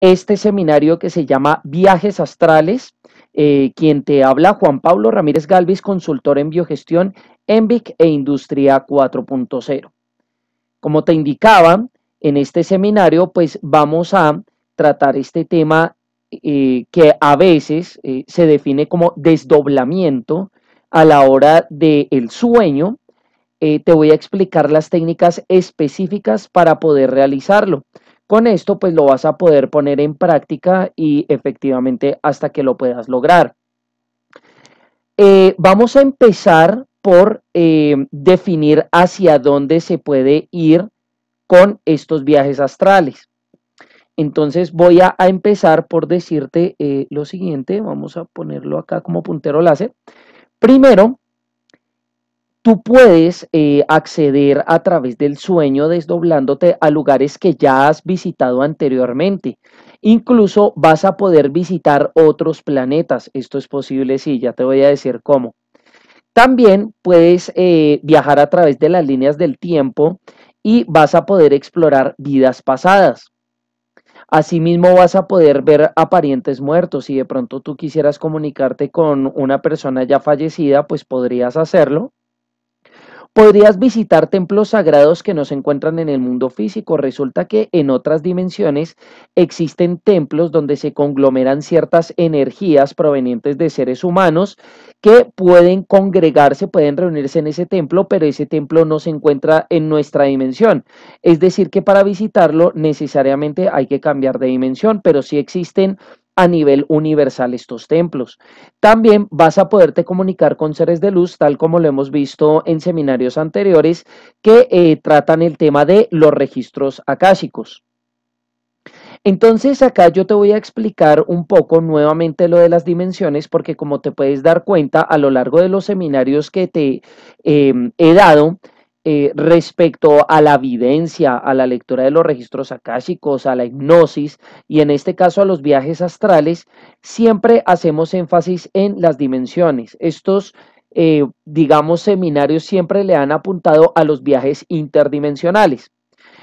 este seminario que se llama Viajes Astrales. Eh, quien te habla, Juan Pablo Ramírez Galvis, consultor en biogestión, ENVIC e Industria 4.0. Como te indicaba, en este seminario pues vamos a tratar este tema eh, que a veces eh, se define como desdoblamiento a la hora del sueño. te voy a explicar las técnicas específicas para poder realizarlo. Con esto pues lo vas a poder poner en práctica y efectivamente hasta que lo puedas lograr. Eh, vamos a empezar por eh, definir hacia dónde se puede ir con estos viajes astrales. Entonces voy a, empezar por decirte eh, lo siguiente, vamos a ponerlo acá como puntero láser. Primero, Tú puedes eh, acceder a través del sueño desdoblándote a lugares que ya has visitado anteriormente. Incluso vas a poder visitar otros planetas. Esto es posible, sí, ya te voy a decir cómo. También puedes eh, viajar a través de las líneas del tiempo y vas a poder explorar vidas pasadas. Asimismo vas a poder ver a parientes muertos. Si de pronto tú quisieras comunicarte con una persona ya fallecida, pues podrías hacerlo. Podrías visitar templos sagrados que no se encuentran en el mundo físico. Resulta que en otras dimensiones existen templos donde se conglomeran ciertas energías provenientes de seres humanos que pueden congregarse, pueden reunirse en ese templo, pero ese templo no se encuentra en nuestra dimensión. Es decir, que para visitarlo necesariamente hay que cambiar de dimensión, pero sí existen a nivel universal estos templos. También vas a poderte comunicar con seres de luz, tal como lo hemos visto en seminarios anteriores que eh, tratan el tema de los registros akáshicos. Entonces acá yo te voy a explicar un poco nuevamente lo de las dimensiones porque como te puedes dar cuenta a lo largo de los seminarios que te eh, he dado, eh, respecto a la evidencia, a la lectura de los registros akáshicos, a la hipnosis y en este caso a los viajes astrales, siempre hacemos énfasis en las dimensiones. Estos, eh, digamos, seminarios siempre le han apuntado a los viajes interdimensionales.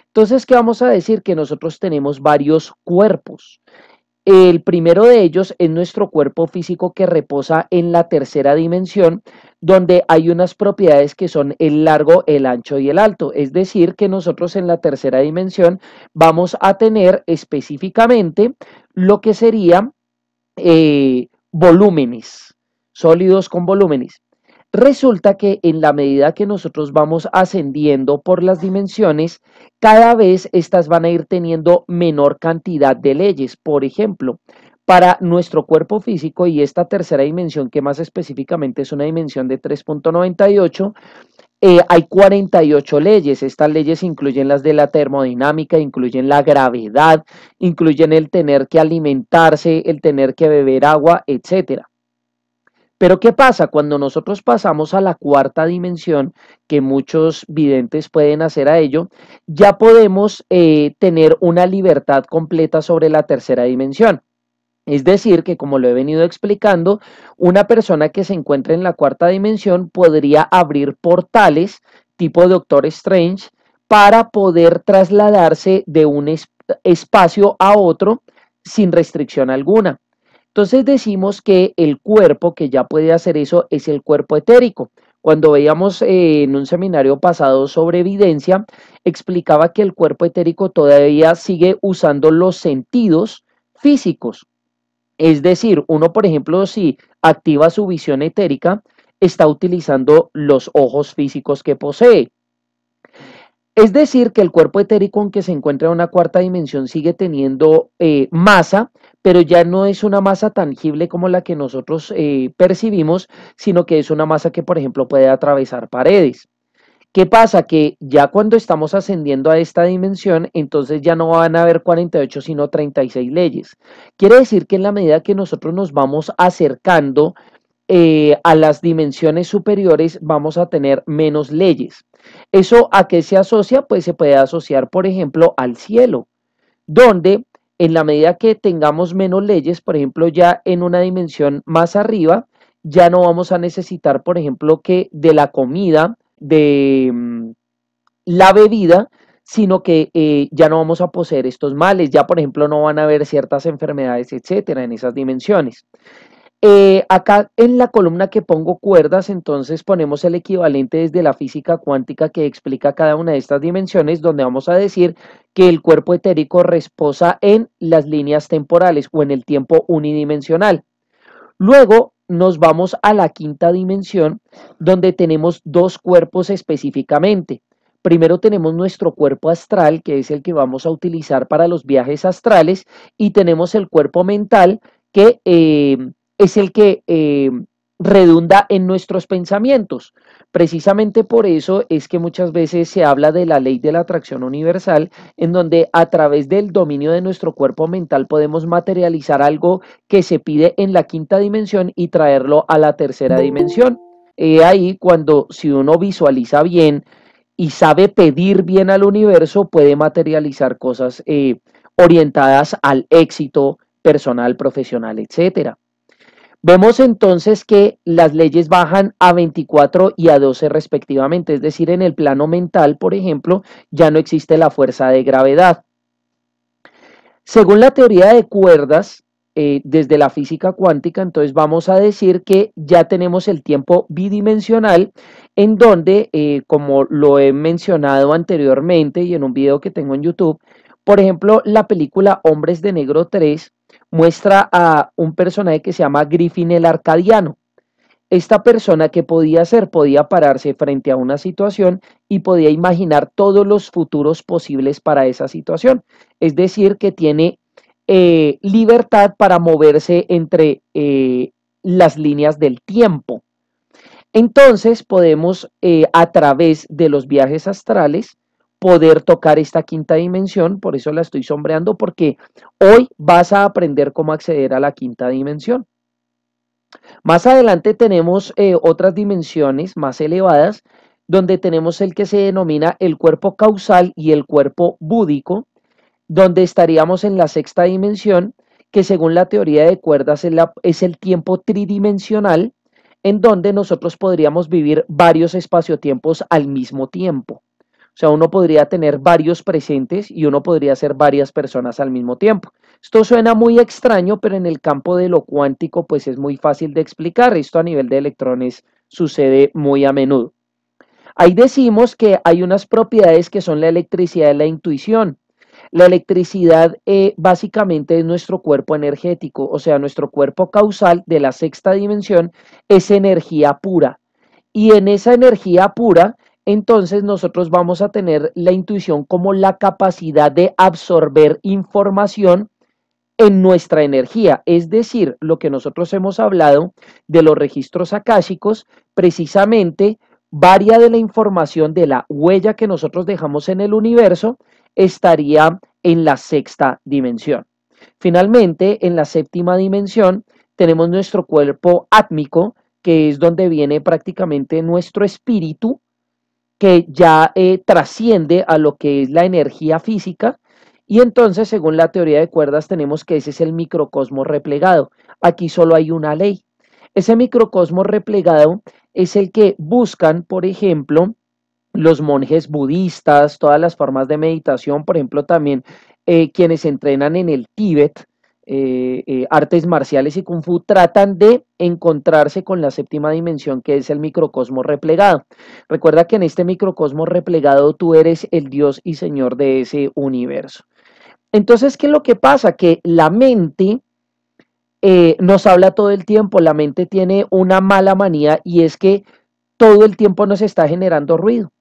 Entonces, ¿qué vamos a decir? Que nosotros tenemos varios cuerpos. El primero de ellos es nuestro cuerpo físico que reposa en la tercera dimensión, donde hay unas propiedades que son el largo, el ancho y el alto. Es decir, que nosotros en la tercera dimensión vamos a tener específicamente lo que serían eh, volúmenes, sólidos con volúmenes. Resulta que en la medida que nosotros vamos ascendiendo por las dimensiones, cada vez estas van a ir teniendo menor cantidad de leyes. Por ejemplo, para nuestro cuerpo físico y esta tercera dimensión, que más específicamente es una dimensión de 3.98, eh, hay 48 leyes. Estas leyes incluyen las de la termodinámica, incluyen la gravedad, incluyen el tener que alimentarse, el tener que beber agua, etc. Pero ¿qué pasa? Cuando nosotros pasamos a la cuarta dimensión, que muchos videntes pueden hacer a ello, ya podemos eh, tener una libertad completa sobre la tercera dimensión. Es decir, que como lo he venido explicando, una persona que se encuentra en la cuarta dimensión podría abrir portales tipo Doctor Strange para poder trasladarse de un espacio a otro sin restricción alguna. Entonces decimos que el cuerpo que ya puede hacer eso es el cuerpo etérico. Cuando veíamos eh, en un seminario pasado sobre evidencia, explicaba que el cuerpo etérico todavía sigue usando los sentidos físicos. Es decir, uno, por ejemplo, si activa su visión etérica, está utilizando los ojos físicos que posee. Es decir, que el cuerpo etérico, aunque se encuentra en una cuarta dimensión, sigue teniendo eh, masa, pero ya no es una masa tangible como la que nosotros eh, percibimos, sino que es una masa que, por ejemplo, puede atravesar paredes. ¿Qué pasa? Que ya cuando estamos ascendiendo a esta dimensión, entonces ya no van a haber 48, sino 36 leyes. Quiere decir que en la medida que nosotros nos vamos acercando eh, a las dimensiones superiores, vamos a tener menos leyes. ¿Eso a qué se asocia? Pues se puede asociar, por ejemplo, al cielo, donde en la medida que tengamos menos leyes, por ejemplo, ya en una dimensión más arriba, ya no vamos a necesitar, por ejemplo, que de la comida, de mm, la bebida, sino que eh, ya no vamos a poseer estos males, ya por ejemplo no van a haber ciertas enfermedades, etcétera, en esas dimensiones. Eh, acá en la columna que pongo cuerdas, entonces ponemos el equivalente desde la física cuántica que explica cada una de estas dimensiones, donde vamos a decir que el cuerpo etérico resposa en las líneas temporales o en el tiempo unidimensional. Luego nos vamos a la quinta dimensión, donde tenemos dos cuerpos específicamente. Primero tenemos nuestro cuerpo astral, que es el que vamos a utilizar para los viajes astrales, y tenemos el cuerpo mental, que eh, es el que eh, redunda en nuestros pensamientos. Precisamente por eso es que muchas veces se habla de la ley de la atracción universal, en donde a través del dominio de nuestro cuerpo mental podemos materializar algo que se pide en la quinta dimensión y traerlo a la tercera dimensión. ahí cuando si uno visualiza bien y sabe pedir bien al universo, puede materializar cosas eh, orientadas al éxito personal, profesional, etcétera. Vemos entonces que las leyes bajan a 24 y a 12 respectivamente, es decir, en el plano mental, por ejemplo, ya no existe la fuerza de gravedad. Según la teoría de cuerdas, eh, desde la física cuántica, entonces vamos a decir que ya tenemos el tiempo bidimensional en donde, eh, como lo he mencionado anteriormente y en un video que tengo en YouTube, por ejemplo, la película Hombres de Negro 3 muestra a un personaje que se llama Griffin el Arcadiano. Esta persona que podía hacer, podía pararse frente a una situación y podía imaginar todos los futuros posibles para esa situación. Es decir, que tiene eh, libertad para moverse entre eh, las líneas del tiempo. Entonces podemos, eh, a través de los viajes astrales, poder tocar esta quinta dimensión, por eso la estoy sombreando, porque hoy vas a aprender cómo acceder a la quinta dimensión. Más adelante tenemos eh, otras dimensiones más elevadas, donde tenemos el que se denomina el cuerpo causal y el cuerpo búdico, donde estaríamos en la sexta dimensión, que según la teoría de cuerdas es, es el tiempo tridimensional, en donde nosotros podríamos vivir varios espaciotiempos al mismo tiempo. O sea, uno podría tener varios presentes y uno podría ser varias personas al mismo tiempo. Esto suena muy extraño, pero en el campo de lo cuántico pues es muy fácil de explicar. Esto a nivel de electrones sucede muy a menudo. Ahí decimos que hay unas propiedades que son la electricidad y la intuición. La electricidad eh, básicamente es nuestro cuerpo energético, o sea, nuestro cuerpo causal de la sexta dimensión es energía pura. Y en esa energía pura entonces nosotros vamos a tener la intuición como la capacidad de absorber información en nuestra energía, es decir, lo que nosotros hemos hablado de los registros akáshicos, precisamente varia de la información de la huella que nosotros dejamos en el universo estaría en la sexta dimensión. Finalmente, en la séptima dimensión tenemos nuestro cuerpo átmico, que es donde viene prácticamente nuestro espíritu, que ya eh, trasciende a lo que es la energía física. Y entonces, según la teoría de cuerdas, tenemos que ese es el microcosmo replegado. Aquí solo hay una ley. Ese microcosmo replegado es el que buscan, por ejemplo, los monjes budistas, todas las formas de meditación, por ejemplo, también eh, quienes entrenan en el Tíbet, eh, eh, artes marciales y kung fu tratan de encontrarse con la séptima dimensión que es el microcosmo replegado. Recuerda que en este microcosmo replegado tú eres el Dios y Señor de ese universo. Entonces, ¿qué es lo que pasa? Que la mente eh, nos habla todo el tiempo, la mente tiene una mala manía y es que todo el tiempo nos está generando ruido.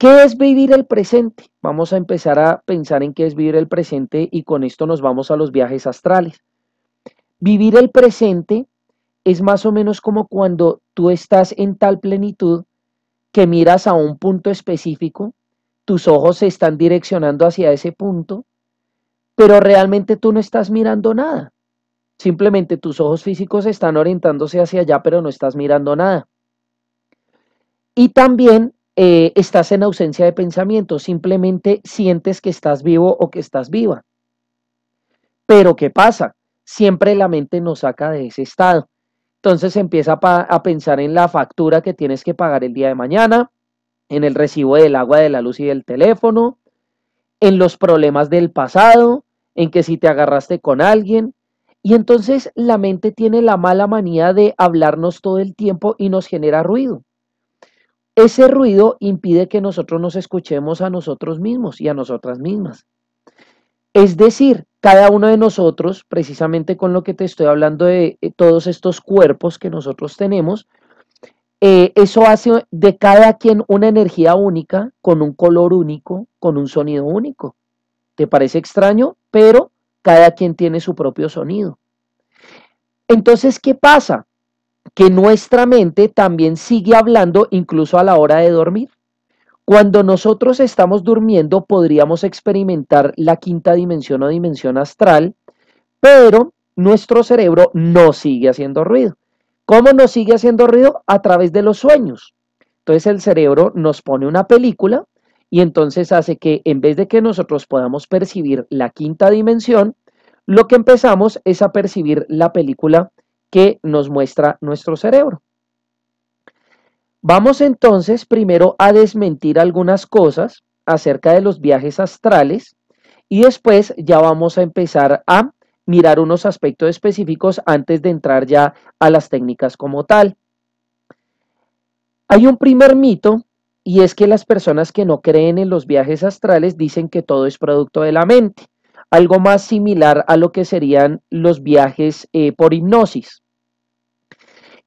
¿Qué es vivir el presente? Vamos a empezar a pensar en qué es vivir el presente y con esto nos vamos a los viajes astrales. Vivir el presente es más o menos como cuando tú estás en tal plenitud que miras a un punto específico, tus ojos se están direccionando hacia ese punto, pero realmente tú no estás mirando nada. Simplemente tus ojos físicos están orientándose hacia allá, pero no estás mirando nada. Y también eh, estás en ausencia de pensamiento, simplemente sientes que estás vivo o que estás viva. Pero ¿qué pasa? Siempre la mente nos saca de ese estado. Entonces empieza a pensar en la factura que tienes que pagar el día de mañana, en el recibo del agua, de la luz y del teléfono, en los problemas del pasado, en que si te agarraste con alguien. Y entonces la mente tiene la mala manía de hablarnos todo el tiempo y nos genera ruido. Ese ruido impide que nosotros nos escuchemos a nosotros mismos y a nosotras mismas. Es decir, cada uno de nosotros, precisamente con lo que te estoy hablando de eh, todos estos cuerpos que nosotros tenemos, eh, eso hace de cada quien una energía única, con un color único, con un sonido único. ¿Te parece extraño? Pero cada quien tiene su propio sonido. Entonces, ¿qué pasa? que nuestra mente también sigue hablando incluso a la hora de dormir. Cuando nosotros estamos durmiendo podríamos experimentar la quinta dimensión o dimensión astral, pero nuestro cerebro no sigue haciendo ruido. ¿Cómo nos sigue haciendo ruido? A través de los sueños. Entonces el cerebro nos pone una película y entonces hace que en vez de que nosotros podamos percibir la quinta dimensión, lo que empezamos es a percibir la película que nos muestra nuestro cerebro. Vamos entonces primero a desmentir algunas cosas acerca de los viajes astrales y después ya vamos a empezar a mirar unos aspectos específicos antes de entrar ya a las técnicas como tal. Hay un primer mito y es que las personas que no creen en los viajes astrales dicen que todo es producto de la mente algo más similar a lo que serían los viajes eh, por hipnosis.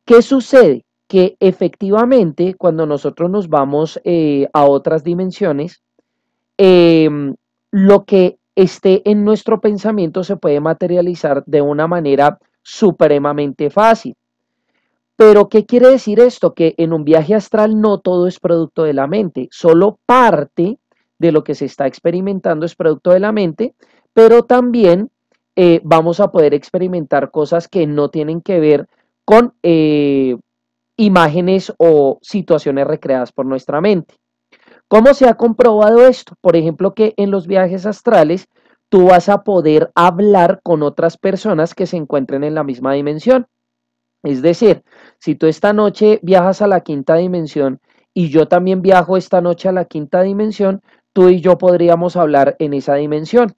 ¿Qué sucede? Que efectivamente cuando nosotros nos vamos eh, a otras dimensiones, em, lo que esté en nuestro pensamiento se puede materializar de una manera supremamente fácil. Pero, ¿qué quiere decir esto? Que en un viaje astral no todo es producto de la mente, solo parte de lo que se está experimentando es producto de la mente pero también eh, vamos a poder experimentar cosas que no tienen que ver con eh, imágenes o situaciones recreadas por nuestra mente. ¿Cómo se ha comprobado esto? Por ejemplo, que en los viajes astrales tú vas a poder hablar con otras personas que se encuentren en la misma dimensión. Es decir, si tú esta noche viajas a la quinta dimensión y yo también viajo esta noche a la quinta dimensión, tú y yo podríamos hablar en esa dimensión.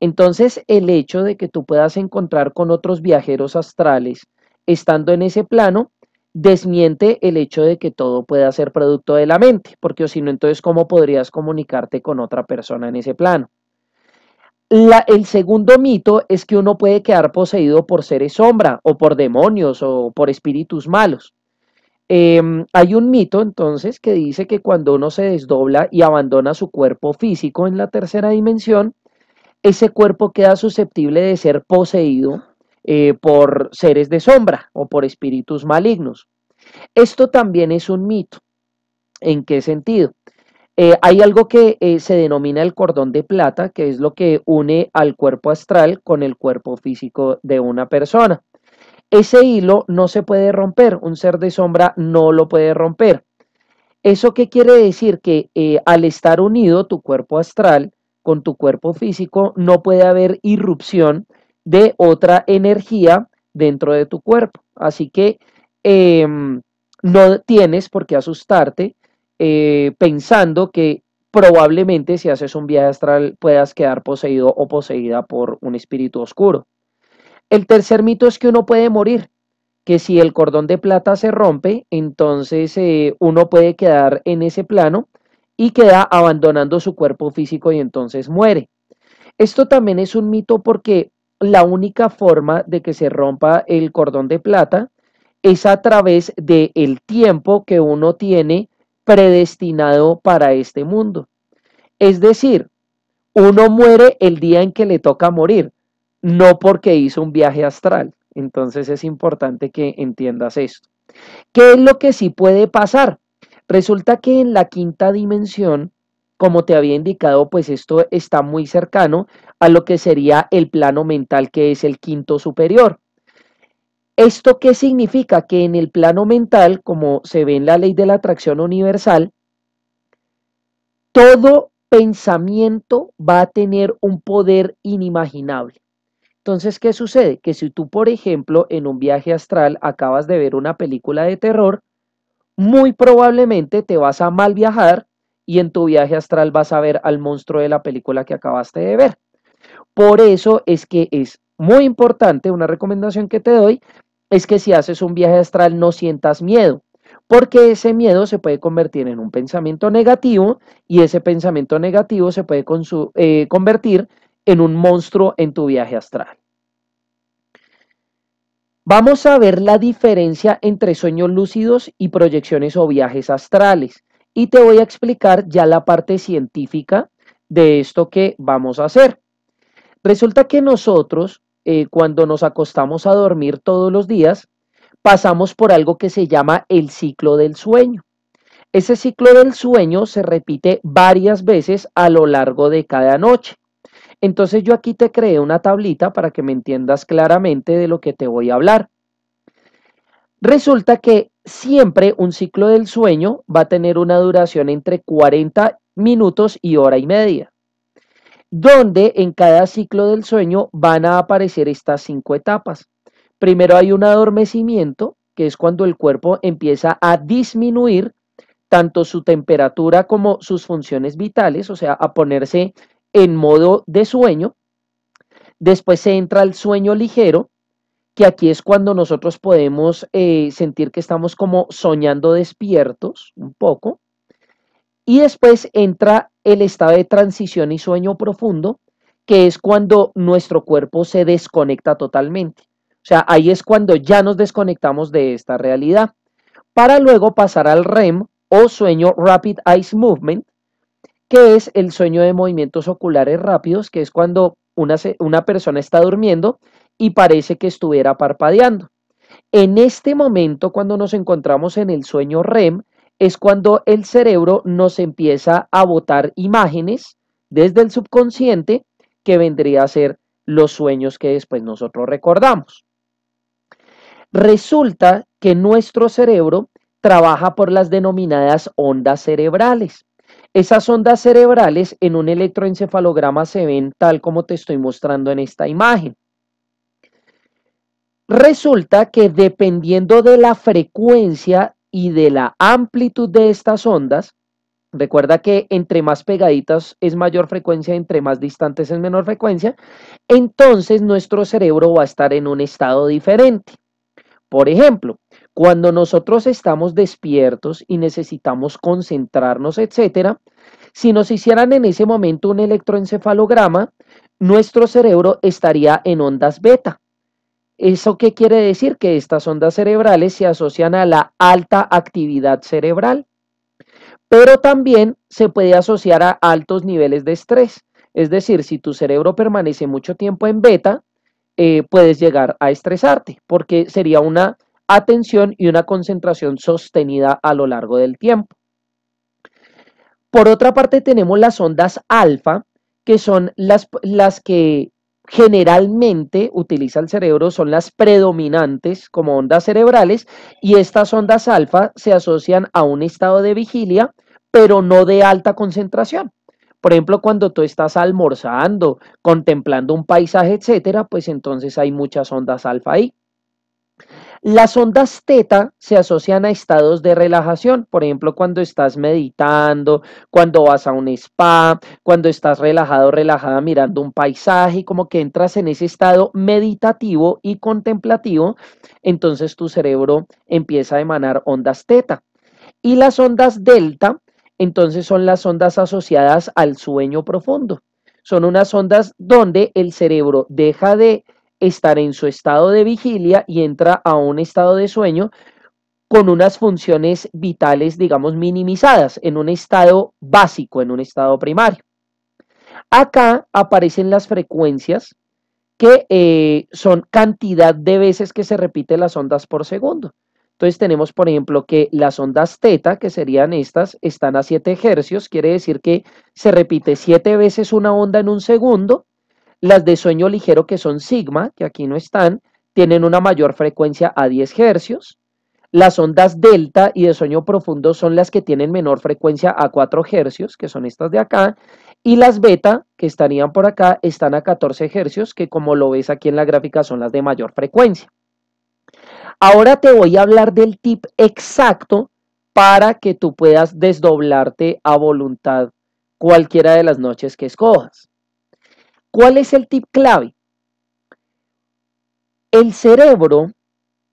Entonces, el hecho de que tú puedas encontrar con otros viajeros astrales estando en ese plano, desmiente el hecho de que todo pueda ser producto de la mente, porque si no, entonces, ¿cómo podrías comunicarte con otra persona en ese plano? el segundo mito es que uno puede quedar poseído por seres sombra o por demonios o por espíritus malos. Em, hay un mito entonces que dice que cuando uno se desdobla y abandona su cuerpo físico en la tercera dimensión, ese cuerpo queda susceptible de ser poseído eh, por seres de sombra o por espíritus malignos. Esto también es un mito. ¿En qué sentido? Eh, hay algo que eh, se denomina el cordón de plata, que es lo que une al cuerpo astral con el cuerpo físico de una persona. Ese hilo no se puede romper, un ser de sombra no lo puede romper. ¿Eso qué quiere decir? Que al estar unido tu cuerpo astral con tu cuerpo físico, no puede haber irrupción de otra energía dentro de tu cuerpo. Así que em, no tienes por qué asustarte eh, pensando que probablemente si haces un viaje astral puedas quedar poseído o poseída por un espíritu oscuro. El tercer mito es que uno puede morir, que si el cordón de plata se rompe, entonces eh, uno puede quedar en ese plano y queda abandonando su cuerpo físico y entonces muere. Esto también es un mito porque la única forma de que se rompa el cordón de plata es a través del tiempo que uno tiene predestinado para este mundo. Es decir, uno muere el día en que le toca morir, no porque hizo un viaje astral. Entonces es importante que entiendas esto. ¿Qué es lo que sí puede pasar? Resulta que en la quinta dimensión, como te había indicado, pues esto está muy cercano a lo que sería el plano mental, que es el quinto superior. ¿Esto qué significa? Que en el plano mental, como se ve en la ley de la atracción universal, todo pensamiento va a tener un poder inimaginable. Entonces, ¿qué sucede? Que si tú, por ejemplo, en un viaje astral acabas de ver una película de terror, muy probablemente te vas a mal viajar y en tu viaje astral vas a ver al monstruo de la película que acabaste de ver. Por eso es que es muy importante, una recomendación que te doy, es que si haces un viaje astral no sientas miedo, porque ese miedo se puede convertir en un pensamiento negativo y ese pensamiento negativo se puede eh, convertir en un monstruo en tu viaje astral. Vamos a ver la diferencia entre sueños lúcidos y proyecciones o viajes astrales. Y te voy a explicar ya la parte científica de esto que vamos a hacer. Resulta que nosotros, eh, cuando nos acostamos a dormir todos los días, pasamos por algo que se llama el ciclo del sueño. Ese ciclo del sueño se repite varias veces a lo largo de cada noche. Entonces yo aquí te creé una tablita para que me entiendas claramente de lo que te voy a hablar. Resulta que siempre un ciclo del sueño va a tener una duración entre 40 minutos y hora y media, donde en cada ciclo del sueño van a aparecer estas cinco etapas. Primero hay un adormecimiento, que es cuando el cuerpo empieza a disminuir tanto su temperatura como sus funciones vitales, o sea, a ponerse en modo de sueño. Después se entra el sueño ligero, que aquí es cuando nosotros podemos eh, sentir que estamos como soñando despiertos un poco. Y después entra el estado de transición y sueño profundo, que es cuando nuestro cuerpo se desconecta totalmente. O sea, ahí es cuando ya nos desconectamos de esta realidad, para luego pasar al REM o sueño Rapid Eyes Movement, que es el sueño de movimientos oculares rápidos, que es cuando una, persona está durmiendo y parece que estuviera parpadeando. En este momento, cuando nos encontramos en el sueño REM, es cuando el cerebro nos empieza a botar imágenes desde el subconsciente que vendría a ser los sueños que después nosotros recordamos. Resulta que nuestro cerebro trabaja por las denominadas ondas cerebrales. Esas ondas cerebrales en un electroencefalograma se ven tal como te estoy mostrando en esta imagen. Resulta que dependiendo de la frecuencia y de la amplitud de estas ondas, recuerda que entre más pegaditas es mayor frecuencia, entre más distantes es menor frecuencia, entonces nuestro cerebro va a estar en un estado diferente. Por ejemplo, cuando nosotros estamos despiertos y necesitamos concentrarnos, etcétera, si nos hicieran en ese momento un electroencefalograma, nuestro cerebro estaría en ondas beta. ¿Eso qué quiere decir? Que estas ondas cerebrales se asocian a la alta actividad cerebral, pero también se puede asociar a altos niveles de estrés. Es decir, si tu cerebro permanece mucho tiempo en beta, eh, puedes llegar a estresarte, porque sería una atención y una concentración sostenida a lo largo del tiempo. Por otra parte, tenemos las ondas alfa, que son las, las que generalmente utiliza el cerebro, son las predominantes como ondas cerebrales, y estas ondas alfa se asocian a un estado de vigilia, pero no de alta concentración. Por ejemplo, cuando tú estás almorzando, contemplando un paisaje, etcétera, pues entonces hay muchas ondas alfa ahí. Las ondas teta se asocian a estados de relajación, por ejemplo, cuando estás meditando, cuando vas a un spa, cuando estás relajado, relajada mirando un paisaje, como que entras en ese estado meditativo y contemplativo, entonces tu cerebro empieza a emanar ondas teta. Y las ondas delta, entonces son las ondas asociadas al sueño profundo. Son unas ondas donde el cerebro deja de estar en su estado de vigilia y entra a un estado de sueño con unas funciones vitales, digamos, minimizadas, en un estado básico, en un estado primario. Acá aparecen las frecuencias que eh, son cantidad de veces que se repiten las ondas por segundo. Entonces tenemos, por ejemplo, que las ondas teta, que serían estas, están a 7 hercios, quiere decir que se repite 7 veces una onda en un segundo, las de sueño ligero, que son sigma, que aquí no están, tienen una mayor frecuencia a 10 Hz. Las ondas delta y de sueño profundo son las que tienen menor frecuencia a 4 Hz, que son estas de acá. Y las beta, que estarían por acá, están a 14 Hz, que como lo ves aquí en la gráfica son las de mayor frecuencia. Ahora te voy a hablar del tip exacto para que tú puedas desdoblarte a voluntad cualquiera de las noches que escojas. ¿Cuál es el tip clave? El cerebro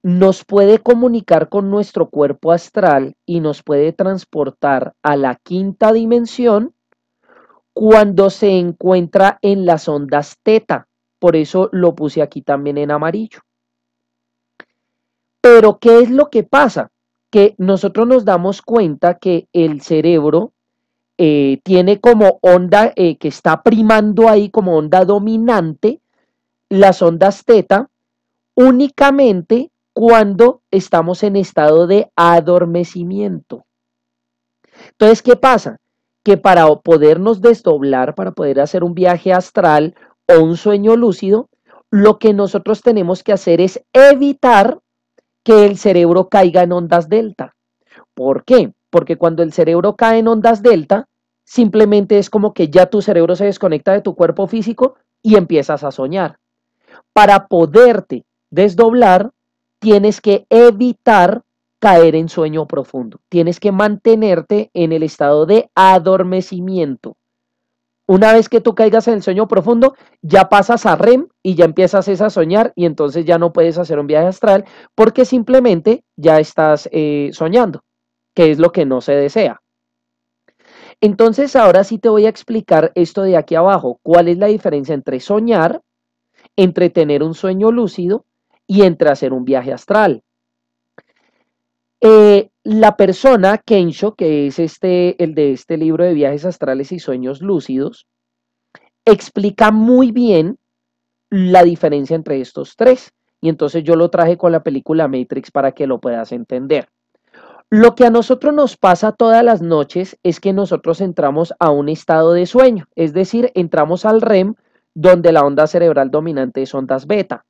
nos puede comunicar con nuestro cuerpo astral y nos puede transportar a la quinta dimensión cuando se encuentra en las ondas teta. Por eso lo puse aquí también en amarillo. Pero ¿qué es lo que pasa? Que nosotros nos damos cuenta que el cerebro eh, tiene como onda eh, que está primando ahí como onda dominante las ondas teta únicamente cuando estamos en estado de adormecimiento. Entonces, ¿qué pasa? Que para podernos desdoblar, para poder hacer un viaje astral o un sueño lúcido, lo que nosotros tenemos que hacer es evitar que el cerebro caiga en ondas delta. ¿Por qué? porque cuando el cerebro cae en ondas delta, simplemente es como que ya tu cerebro se desconecta de tu cuerpo físico y empiezas a soñar. Para poderte desdoblar, tienes que evitar caer en sueño profundo. Tienes que mantenerte en el estado de adormecimiento. Una vez que tú caigas en el sueño profundo, ya pasas a REM y ya empiezas a soñar y entonces ya no puedes hacer un viaje astral porque simplemente ya estás eh, soñando que es lo que no se desea. Entonces, ahora sí te voy a explicar esto de aquí abajo, cuál es la diferencia entre soñar, entre tener un sueño lúcido y entre hacer un viaje astral. Eh, la persona, Kensho, que es este, el de este libro de viajes astrales y sueños lúcidos, explica muy bien la diferencia entre estos tres. Y entonces yo lo traje con la película Matrix para que lo puedas entender. Lo que a nosotros nos pasa todas las noches es que nosotros entramos a un estado de sueño, es decir, entramos al REM donde la onda cerebral dominante es ondas beta.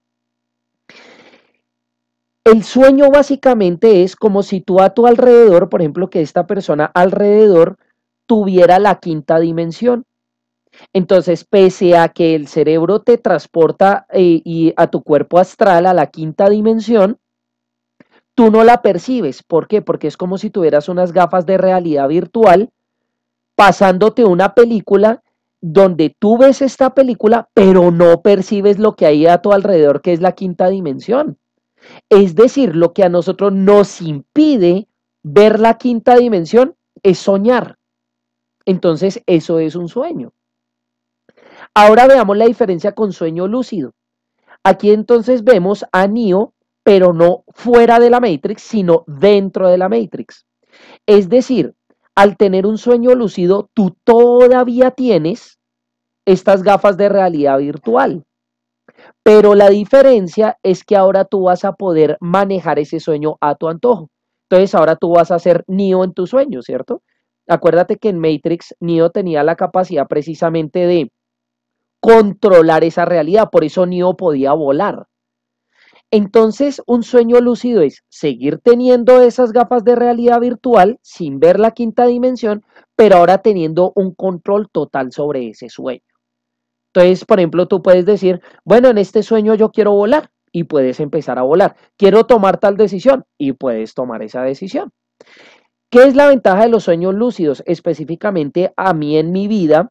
El sueño básicamente es como si tú a tu alrededor, por ejemplo, que esta persona alrededor tuviera la quinta dimensión. Entonces, pese a que el cerebro te transporta eh, y a tu cuerpo astral a la quinta dimensión, tú no la percibes. ¿Por qué? Porque es como si tuvieras unas gafas de realidad virtual pasándote una película donde tú ves esta película, pero no percibes lo que hay a tu alrededor, que es la quinta dimensión. Es decir, lo que a nosotros nos impide ver la quinta dimensión es soñar. Entonces, eso es un sueño. Ahora veamos la diferencia con sueño lúcido. Aquí entonces vemos a Nio pero no fuera de la Matrix, sino dentro de la Matrix. Es decir, al tener un sueño lúcido, tú todavía tienes estas gafas de realidad virtual. Pero la diferencia es que ahora tú vas a poder manejar ese sueño a tu antojo. Entonces ahora tú vas a ser Neo en tu sueño, ¿cierto? Acuérdate que en Matrix Neo tenía la capacidad precisamente de controlar esa realidad, por eso Neo podía volar. Entonces, un sueño lúcido es seguir teniendo esas gafas de realidad virtual sin ver la quinta dimensión, pero ahora teniendo un control total sobre ese sueño. Entonces, por ejemplo, tú puedes decir, bueno, en este sueño yo quiero volar y puedes empezar a volar. Quiero tomar tal decisión y puedes tomar esa decisión. ¿Qué es la ventaja de los sueños lúcidos? Específicamente a mí en mi vida,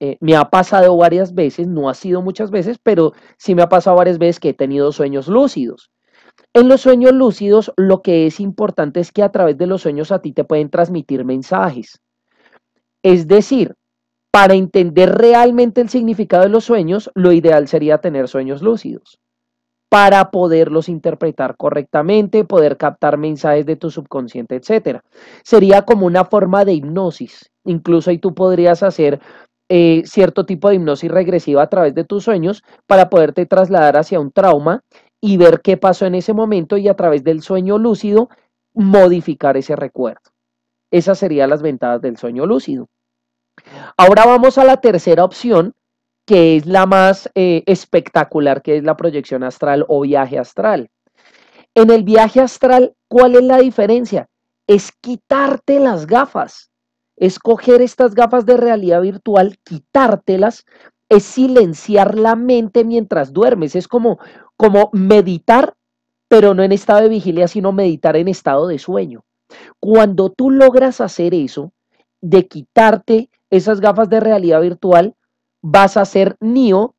eh, me ha pasado varias veces, no ha sido muchas veces, pero sí me ha pasado varias veces que he tenido sueños lúcidos. En los sueños lúcidos lo que es importante es que a través de los sueños a ti te pueden transmitir mensajes. Es decir, para entender realmente el significado de los sueños, lo ideal sería tener sueños lúcidos para poderlos interpretar correctamente, poder captar mensajes de tu subconsciente, etc. Sería como una forma de hipnosis. Incluso ahí tú podrías hacer eh, cierto tipo de hipnosis regresiva a través de tus sueños para poderte trasladar hacia un trauma y ver qué pasó en ese momento y a través del sueño lúcido modificar ese recuerdo. Esas serían las ventajas del sueño lúcido. Ahora vamos a la tercera opción, que es la más eh, espectacular, que es la proyección astral o viaje astral. En el viaje astral, ¿cuál es la diferencia? Es quitarte las gafas. Escoger estas gafas de realidad virtual, quitártelas, es silenciar la mente mientras duermes, es como, como meditar, pero no en estado de vigilia, sino meditar en estado de sueño. Cuando tú logras hacer eso, de quitarte esas gafas de realidad virtual, vas a ser Neo,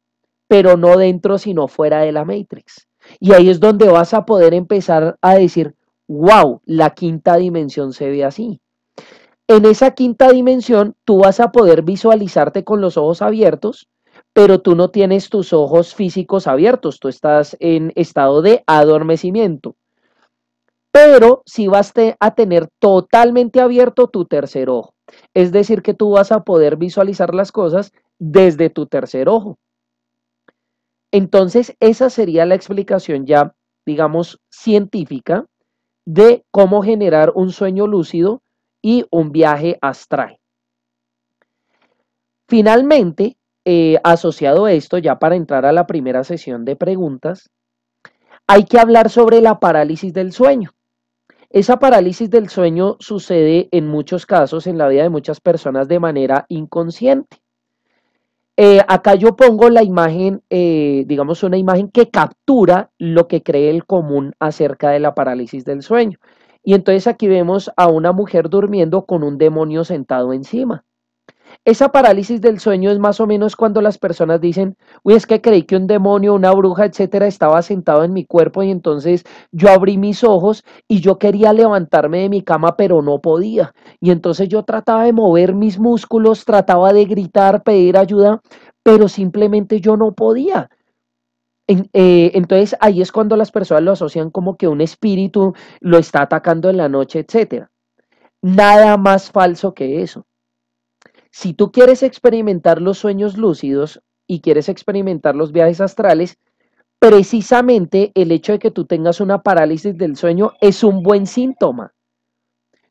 pero no dentro, sino fuera de la Matrix. Y ahí es donde vas a poder empezar a decir, wow, la quinta dimensión se ve así. En esa quinta dimensión tú vas a poder visualizarte con los ojos abiertos, pero tú no tienes tus ojos físicos abiertos, tú estás en estado de adormecimiento. Pero sí vas a tener totalmente abierto tu tercer ojo. Es decir, que tú vas a poder visualizar las cosas desde tu tercer ojo. Entonces, esa sería la explicación ya, digamos, científica de cómo generar un sueño lúcido y un viaje astral. Finalmente, eh, asociado a esto, ya para entrar a la primera sesión de preguntas, hay que hablar sobre la parálisis del sueño. Esa parálisis del sueño sucede en muchos casos en la vida de muchas personas de manera inconsciente. Eh, acá yo pongo la imagen, eh, digamos, una imagen que captura lo que cree el común acerca de la parálisis del sueño. Y entonces aquí vemos a una mujer durmiendo con un demonio sentado encima. Esa parálisis del sueño es más o menos cuando las personas dicen, uy, es que creí que un demonio, una bruja, etcétera, estaba sentado en mi cuerpo y entonces yo abrí mis ojos y yo quería levantarme de mi cama, pero no podía. Y entonces yo trataba de mover mis músculos, trataba de gritar, pedir ayuda, pero simplemente yo no podía. Eh, entonces ahí es cuando las personas lo asocian como que un espíritu lo está atacando en la noche, etc. Nada más falso que eso. Si tú quieres experimentar los sueños lúcidos y quieres experimentar los viajes astrales, precisamente el hecho de que tú tengas una parálisis del sueño es un buen síntoma.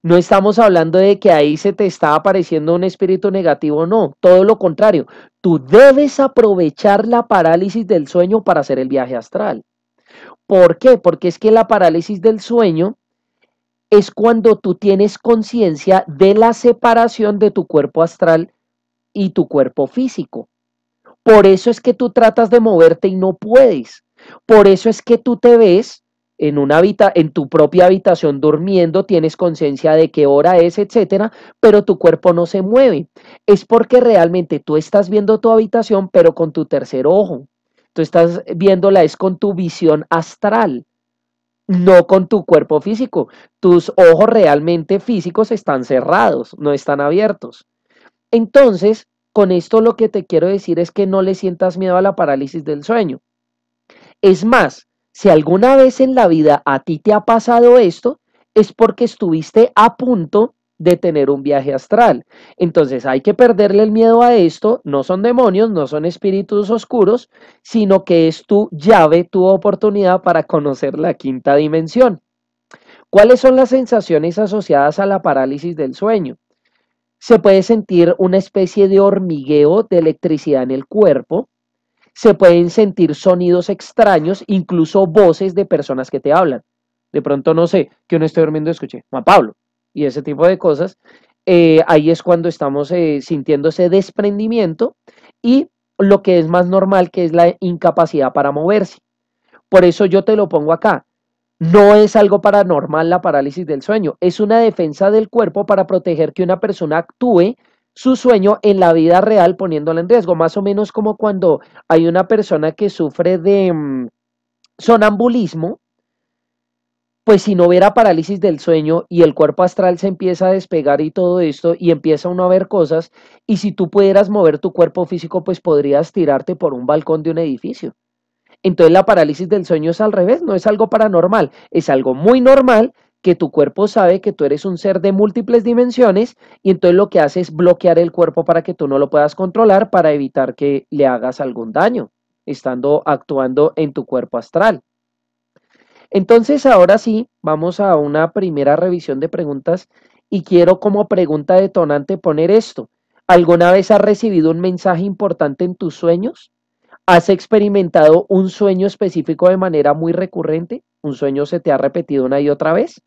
No estamos hablando de que ahí se te está apareciendo un espíritu negativo, no, todo lo contrario. Tú debes aprovechar la parálisis del sueño para hacer el viaje astral. ¿Por qué? Porque es que la parálisis del sueño es cuando tú tienes conciencia de la separación de tu cuerpo astral y tu cuerpo físico. Por eso es que tú tratas de moverte y no puedes. Por eso es que tú te ves en, en tu propia habitación durmiendo, tienes conciencia de qué hora es, etcétera, pero tu cuerpo no se mueve. Es porque realmente tú estás viendo tu habitación, pero con tu tercer ojo. Tú estás viéndola es con tu visión astral, no con tu cuerpo físico. Tus ojos realmente físicos están cerrados, no están abiertos. Entonces, con esto lo que te quiero decir es que no le sientas miedo a la parálisis del sueño. Es más, si alguna vez en la vida a ti te ha pasado esto, es porque estuviste a punto de tener un viaje astral. Entonces hay que perderle el miedo a esto. No son demonios, no son espíritus oscuros, sino que es tu llave, tu oportunidad para conocer la quinta dimensión. ¿Cuáles son las sensaciones asociadas a la parálisis del sueño? Se puede sentir una especie de hormigueo de electricidad en el cuerpo, se pueden sentir sonidos extraños, incluso voces de personas que te hablan. De pronto, no sé, que uno esté durmiendo y escuche Juan Pablo y ese tipo de cosas. Eh, ahí es cuando estamos eh, sintiendo ese desprendimiento y lo que es más normal, que es la incapacidad para moverse. Por eso yo te lo pongo acá. No es algo paranormal la parálisis del sueño, es una defensa del cuerpo para proteger que una persona actúe su sueño en la vida real poniéndola en riesgo, más o menos como cuando hay una persona que sufre de mm, sonambulismo, pues si no hubiera parálisis del sueño y el cuerpo astral se empieza a despegar y todo esto y empieza uno a ver cosas y si tú pudieras mover tu cuerpo físico pues podrías tirarte por un balcón de un edificio. Entonces la parálisis del sueño es al revés, no es algo paranormal, es algo muy normal que tu cuerpo sabe que tú eres un ser de múltiples dimensiones y entonces lo que hace es bloquear el cuerpo para que tú no lo puedas controlar para evitar que le hagas algún daño, estando actuando en tu cuerpo astral. Entonces ahora sí, vamos a una primera revisión de preguntas y quiero como pregunta detonante poner esto. ¿Alguna vez has recibido un mensaje importante en tus sueños? ¿Has experimentado un sueño específico de manera muy recurrente? ¿Un sueño se te ha repetido una y otra vez?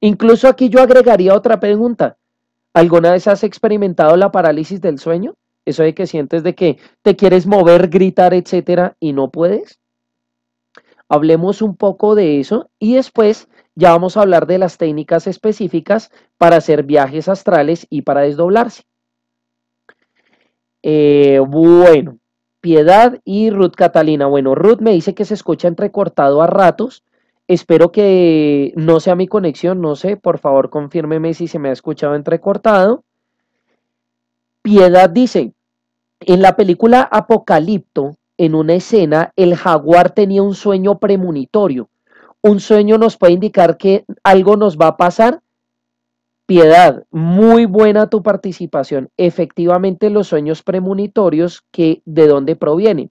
Incluso aquí yo agregaría otra pregunta. ¿Alguna vez has experimentado la parálisis del sueño? Eso de que sientes de que te quieres mover, gritar, etcétera, y no puedes. Hablemos un poco de eso y después ya vamos a hablar de las técnicas específicas para hacer viajes astrales y para desdoblarse. Eh, bueno, Piedad y Ruth Catalina. Bueno, Ruth me dice que se escucha entrecortado a ratos, Espero que no sea mi conexión, no sé, por favor confírmeme si se me ha escuchado entrecortado. Piedad dice, en la película Apocalipto, en una escena, el jaguar tenía un sueño premonitorio. Un sueño nos puede indicar que algo nos va a pasar. Piedad, muy buena tu participación. Efectivamente, los sueños premonitorios, que, ¿de dónde provienen?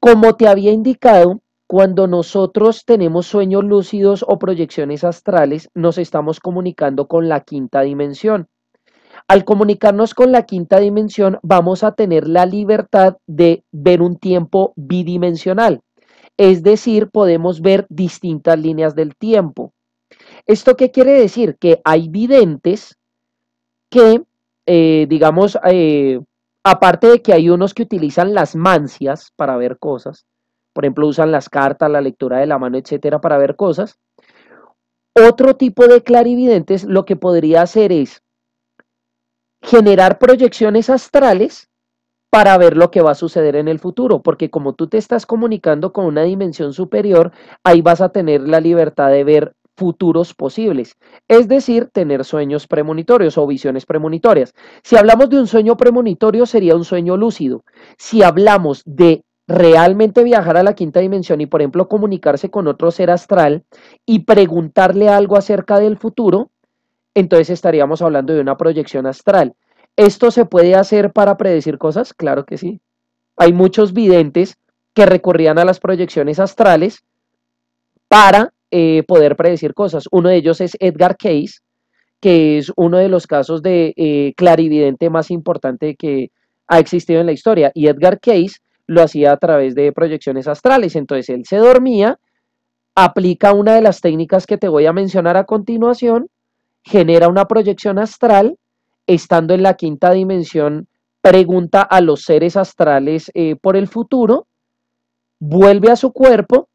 Como te había indicado, cuando nosotros tenemos sueños lúcidos o proyecciones astrales, nos estamos comunicando con la quinta dimensión. Al comunicarnos con la quinta dimensión, vamos a tener la libertad de ver un tiempo bidimensional. Es decir, podemos ver distintas líneas del tiempo. ¿Esto qué quiere decir? Que hay videntes que, eh, digamos, eh, aparte de que hay unos que utilizan las mancias para ver cosas, por ejemplo, usan las cartas, la lectura de la mano, etcétera, para ver cosas. Otro tipo de clarividentes lo que podría hacer es generar proyecciones astrales para ver lo que va a suceder en el futuro, porque como tú te estás comunicando con una dimensión superior, ahí vas a tener la libertad de ver futuros posibles, es decir, tener sueños premonitorios o visiones premonitorias. Si hablamos de un sueño premonitorio, sería un sueño lúcido. Si hablamos de realmente viajar a la quinta dimensión y, por ejemplo, comunicarse con otro ser astral y preguntarle algo acerca del futuro, entonces estaríamos hablando de una proyección astral. ¿Esto se puede hacer para predecir cosas? Claro que sí. Hay muchos videntes que recurrían a las proyecciones astrales para eh, poder predecir cosas. Uno de ellos es Edgar Case, que es uno de los casos de eh, clarividente más importante que ha existido en la historia. Y Edgar Case lo hacía a través de proyecciones astrales. Entonces él se dormía, aplica una de las técnicas que te voy a mencionar a continuación, genera una proyección astral, estando en la quinta dimensión, pregunta a los seres astrales eh, por el futuro, vuelve a su cuerpo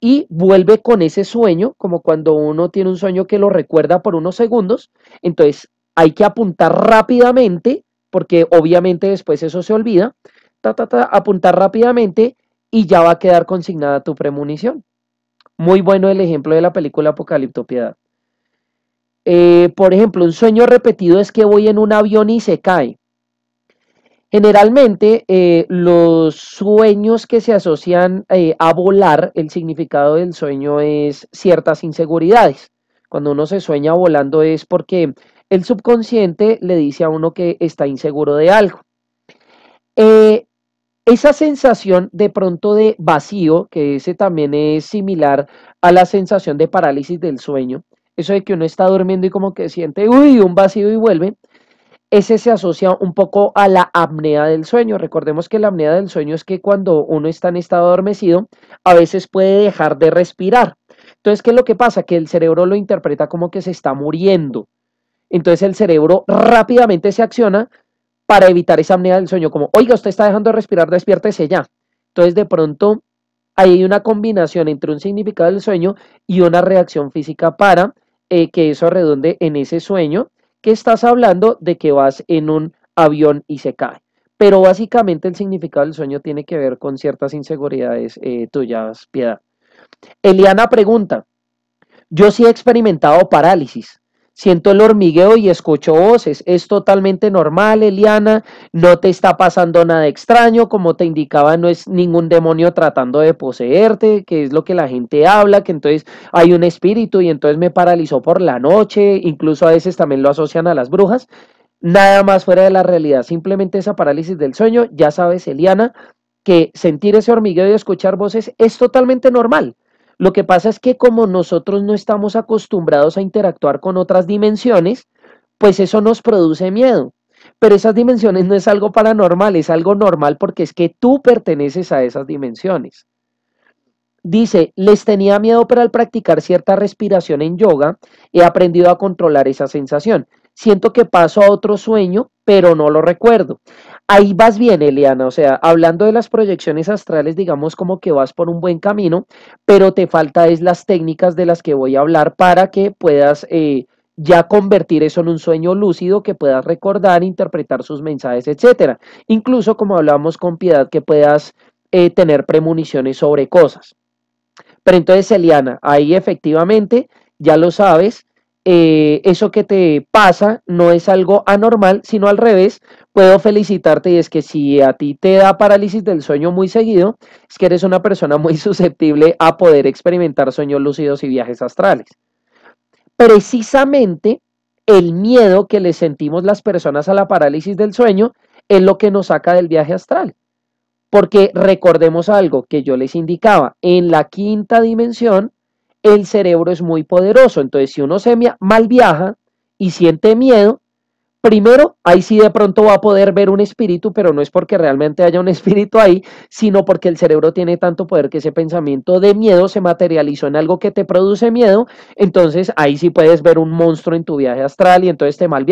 y vuelve con ese sueño, como cuando uno tiene un sueño que lo recuerda por unos segundos. Entonces hay que apuntar rápidamente, porque obviamente después eso se olvida apuntar rápidamente y ya va a quedar consignada tu premonición. Muy bueno el ejemplo de la película Apocalipto Piedad. Eh, por ejemplo, un sueño repetido es que voy en un avión y se cae. Generalmente eh, los sueños que se asocian eh, a volar, el significado del sueño es ciertas inseguridades. Cuando uno se sueña volando es porque el subconsciente le dice a uno que está inseguro de algo. Esa sensación de pronto de vacío, que ese también es similar a la sensación de parálisis del sueño, eso de que uno está durmiendo y como que siente, uy, un vacío y vuelve, ese se asocia un poco a la apnea del sueño. Recordemos que la apnea del sueño es que cuando uno está en estado adormecido, a veces puede dejar de respirar. Entonces, ¿qué es lo que pasa? Que el cerebro lo interpreta como que se está muriendo. Entonces el cerebro rápidamente se acciona para evitar esa apnea del sueño, como, oiga, usted está dejando de respirar, despiértese ya. Entonces, de pronto, hay una combinación entre un significado del sueño y una reacción física para eh, que eso redonde en ese sueño que estás hablando de que vas en un avión y se cae. Pero básicamente el significado del sueño tiene que ver con ciertas inseguridades eh, tuyas, piedad. Eliana pregunta, yo sí he experimentado parálisis siento el hormigueo y escucho voces. Es totalmente normal, Eliana, no te está pasando nada extraño, como te indicaba, no es ningún demonio tratando de poseerte, que es lo que la gente habla, que entonces hay un espíritu y entonces me paralizó por la noche, incluso a veces también lo asocian a las brujas. Nada más fuera de la realidad, simplemente esa parálisis del sueño, ya sabes, Eliana, que sentir ese hormigueo y escuchar voces es totalmente normal. Lo que pasa es que como nosotros no estamos acostumbrados a interactuar con otras dimensiones, pues eso nos produce miedo. Pero esas dimensiones no es algo paranormal, es algo normal porque es que tú perteneces a esas dimensiones. Dice, les tenía miedo, pero al practicar cierta respiración en yoga, he aprendido a controlar esa sensación. Siento que paso a otro sueño, pero no lo recuerdo ahí vas bien, Eliana. O sea, hablando de las proyecciones astrales, digamos como que vas por un buen camino, pero te falta es las técnicas de las que voy a hablar para que puedas eh, ya convertir eso en un sueño lúcido, que puedas recordar, interpretar sus mensajes, etcétera. Incluso, como hablábamos con piedad, que puedas eh, tener premoniciones sobre cosas. Pero entonces, Eliana, ahí efectivamente, ya lo sabes, eh, eso que te pasa no es algo anormal, sino al revés, puedo felicitarte y es que si a ti te da parálisis del sueño muy seguido, es que eres una persona muy susceptible a poder experimentar sueños lúcidos y viajes astrales. Precisamente el miedo que le sentimos las personas a la parálisis del sueño es lo que nos saca del viaje astral. Porque recordemos algo que yo les indicaba, en la quinta dimensión el cerebro es muy poderoso. Entonces, si uno se mal viaja y siente miedo, primero, ahí sí de pronto va a poder ver un espíritu, pero no es porque realmente haya un espíritu ahí, sino porque el cerebro tiene tanto poder que ese pensamiento de miedo se materializó en algo que te produce miedo. Entonces, ahí sí puedes ver un monstruo en tu viaje astral y entonces te mal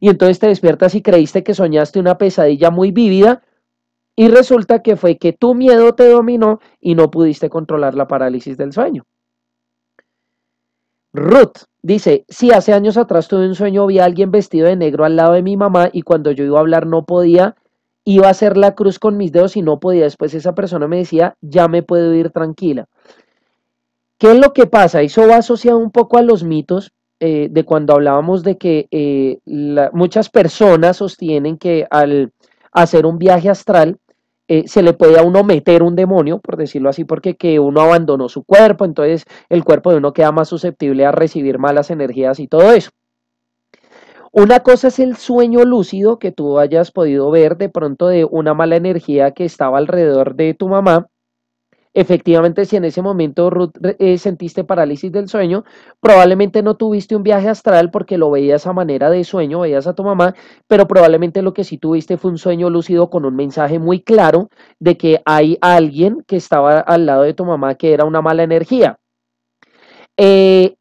y entonces te despiertas y creíste que soñaste una pesadilla muy vívida. Y resulta que fue que tu miedo te dominó y no pudiste controlar la parálisis del sueño. Ruth dice, sí, hace años atrás tuve un sueño, vi a alguien vestido de negro al lado de mi mamá y cuando yo iba a hablar no podía, iba a hacer la cruz con mis dedos y no podía. Después esa persona me decía, ya me puedo ir tranquila. ¿Qué es lo que pasa? Eso va asociado un poco a los mitos eh, de cuando hablábamos de que eh, muchas personas sostienen que al hacer un viaje astral, eh, se le puede a uno meter un demonio, por decirlo así, porque que uno abandonó su cuerpo, entonces el cuerpo de uno queda más susceptible a recibir malas energías y todo eso. Una cosa es el sueño lúcido que tú hayas podido ver de pronto de una mala energía que estaba alrededor de tu mamá Efectivamente, si en ese momento eh, sentiste parálisis del sueño, probablemente no tuviste un viaje astral porque lo veías a manera de sueño, veías a tu mamá, pero probablemente lo que sí tuviste fue un sueño lúcido con un mensaje muy claro de que hay alguien que estaba al lado de tu mamá que era una mala energía. Eh,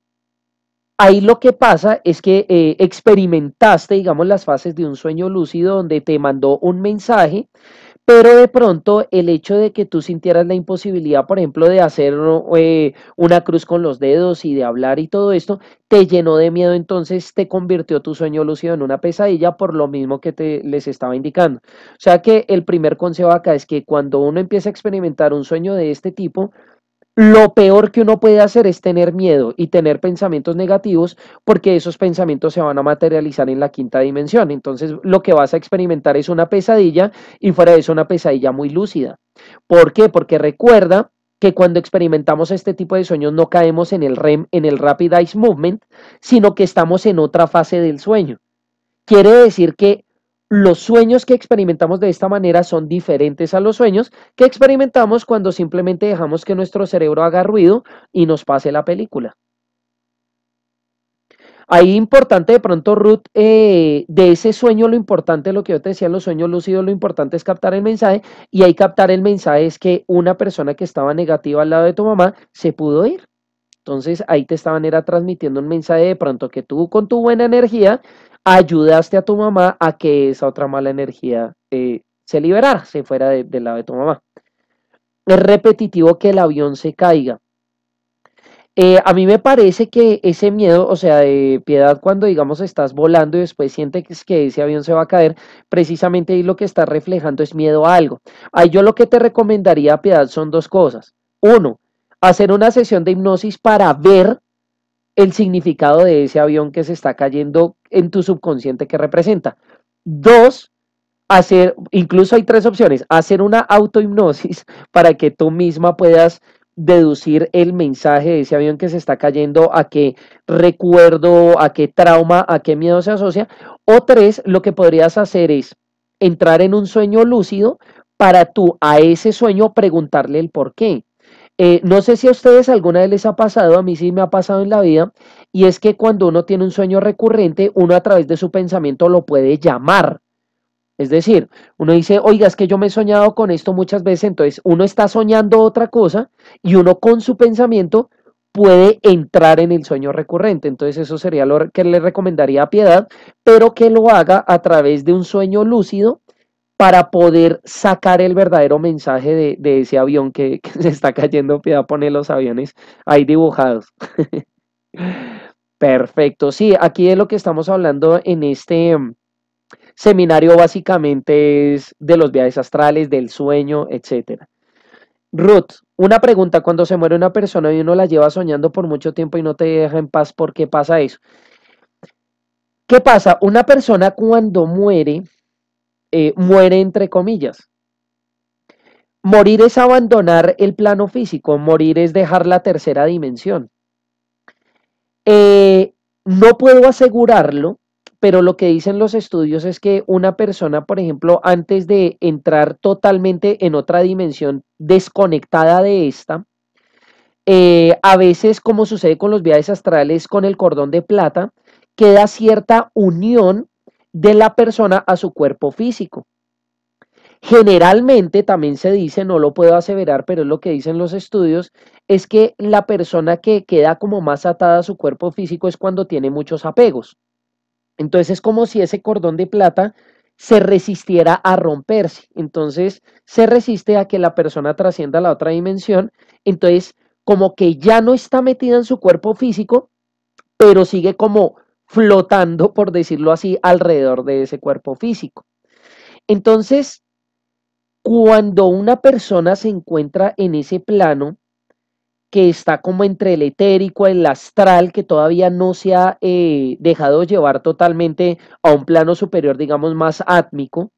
ahí lo que pasa es que eh, experimentaste, digamos, las fases de un sueño lúcido donde te mandó un mensaje pero de pronto el hecho de que tú sintieras la imposibilidad, por ejemplo, de hacer eh, una cruz con los dedos y de hablar y todo esto, te llenó de miedo, entonces te convirtió tu sueño lúcido en una pesadilla por lo mismo que te les estaba indicando. O sea que el primer consejo acá es que cuando uno empieza a experimentar un sueño de este tipo, lo peor que uno puede hacer es tener miedo y tener pensamientos negativos porque esos pensamientos se van a materializar en la quinta dimensión. Entonces lo que vas a experimentar es una pesadilla y fuera de eso una pesadilla muy lúcida. ¿Por qué? Porque recuerda que cuando experimentamos este tipo de sueños no caemos en el REM, en el Rapid Eye Movement, sino que estamos en otra fase del sueño. Quiere decir que los sueños que experimentamos de esta manera son diferentes a los sueños que experimentamos cuando simplemente dejamos que nuestro cerebro haga ruido y nos pase la película. Ahí importante de pronto, Ruth, eh, de ese sueño lo importante, lo que yo te decía, los sueños lúcidos, lo importante es captar el mensaje y ahí captar el mensaje es que una persona que estaba negativa al lado de tu mamá se pudo ir. Entonces ahí te estaban era transmitiendo un mensaje de pronto que tú con tu buena energía ayudaste a tu mamá a que esa otra mala energía eh, se liberara, se fuera de, del lado de tu mamá. Es repetitivo que el avión se caiga. Eh, a mí me parece que ese miedo, o sea, de piedad cuando digamos estás volando y después sientes que ese avión se va a caer, precisamente ahí lo que está reflejando es miedo a algo. Ahí yo lo que te recomendaría, piedad, son dos cosas. Uno, hacer una sesión de hipnosis para ver el significado de ese avión que se está cayendo en tu subconsciente que representa. Dos, hacer, incluso hay tres opciones, hacer una autohipnosis para que tú misma puedas deducir el mensaje de ese avión que se está cayendo, a qué recuerdo, a qué trauma, a qué miedo se asocia. O tres, lo que podrías hacer es entrar en un sueño lúcido para tú a ese sueño preguntarle el por qué. Eh, no sé si a ustedes alguna vez les ha pasado, a mí sí me ha pasado en la vida, y es que cuando uno tiene un sueño recurrente, uno a través de su pensamiento lo puede llamar. Es decir, uno dice, oiga, es que yo me he soñado con esto muchas veces, entonces uno está soñando otra cosa y uno con su pensamiento puede entrar en el sueño recurrente. Entonces eso sería lo que le recomendaría a Piedad, pero que lo haga a través de un sueño lúcido para poder sacar el verdadero mensaje de, ese avión que, se está cayendo. Piedad, pone los aviones ahí dibujados. Perfecto. Sí, aquí de lo que estamos hablando en este em, seminario básicamente es de los viajes astrales, del sueño, etc. Ruth, una pregunta. Cuando se muere una persona y uno la lleva soñando por mucho tiempo y no te deja en paz, ¿por qué pasa eso? ¿Qué pasa? Una persona cuando muere eh, muere entre comillas. Morir es abandonar el plano físico, morir es dejar la tercera dimensión. Eh, no puedo asegurarlo, pero lo que dicen los estudios es que una persona, por ejemplo, antes de entrar totalmente en otra dimensión desconectada de esta, eh, a veces, como sucede con los viajes astrales, con el cordón de plata, queda cierta unión de la persona a su cuerpo físico. Generalmente también se dice, no lo puedo aseverar, pero es lo que dicen los estudios, es que la persona que queda como más atada a su cuerpo físico es cuando tiene muchos apegos. Entonces es como si ese cordón de plata se resistiera a romperse. Entonces se resiste a que la persona trascienda a la otra dimensión. Entonces como que ya no está metida en su cuerpo físico, pero sigue como flotando, por decirlo así, alrededor de ese cuerpo físico. Entonces, cuando una persona se encuentra en ese plano, que está como entre el etérico, el astral, que todavía no se ha eh, dejado llevar totalmente a un plano superior, digamos, más átmico,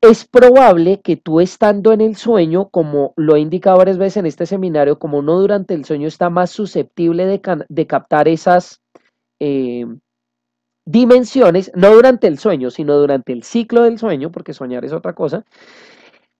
es probable que tú estando en el sueño, como lo he indicado varias veces en este seminario, como no durante el sueño está más susceptible de captar esas eh, dimensiones, no durante el sueño, sino durante el ciclo del sueño, porque soñar es otra cosa,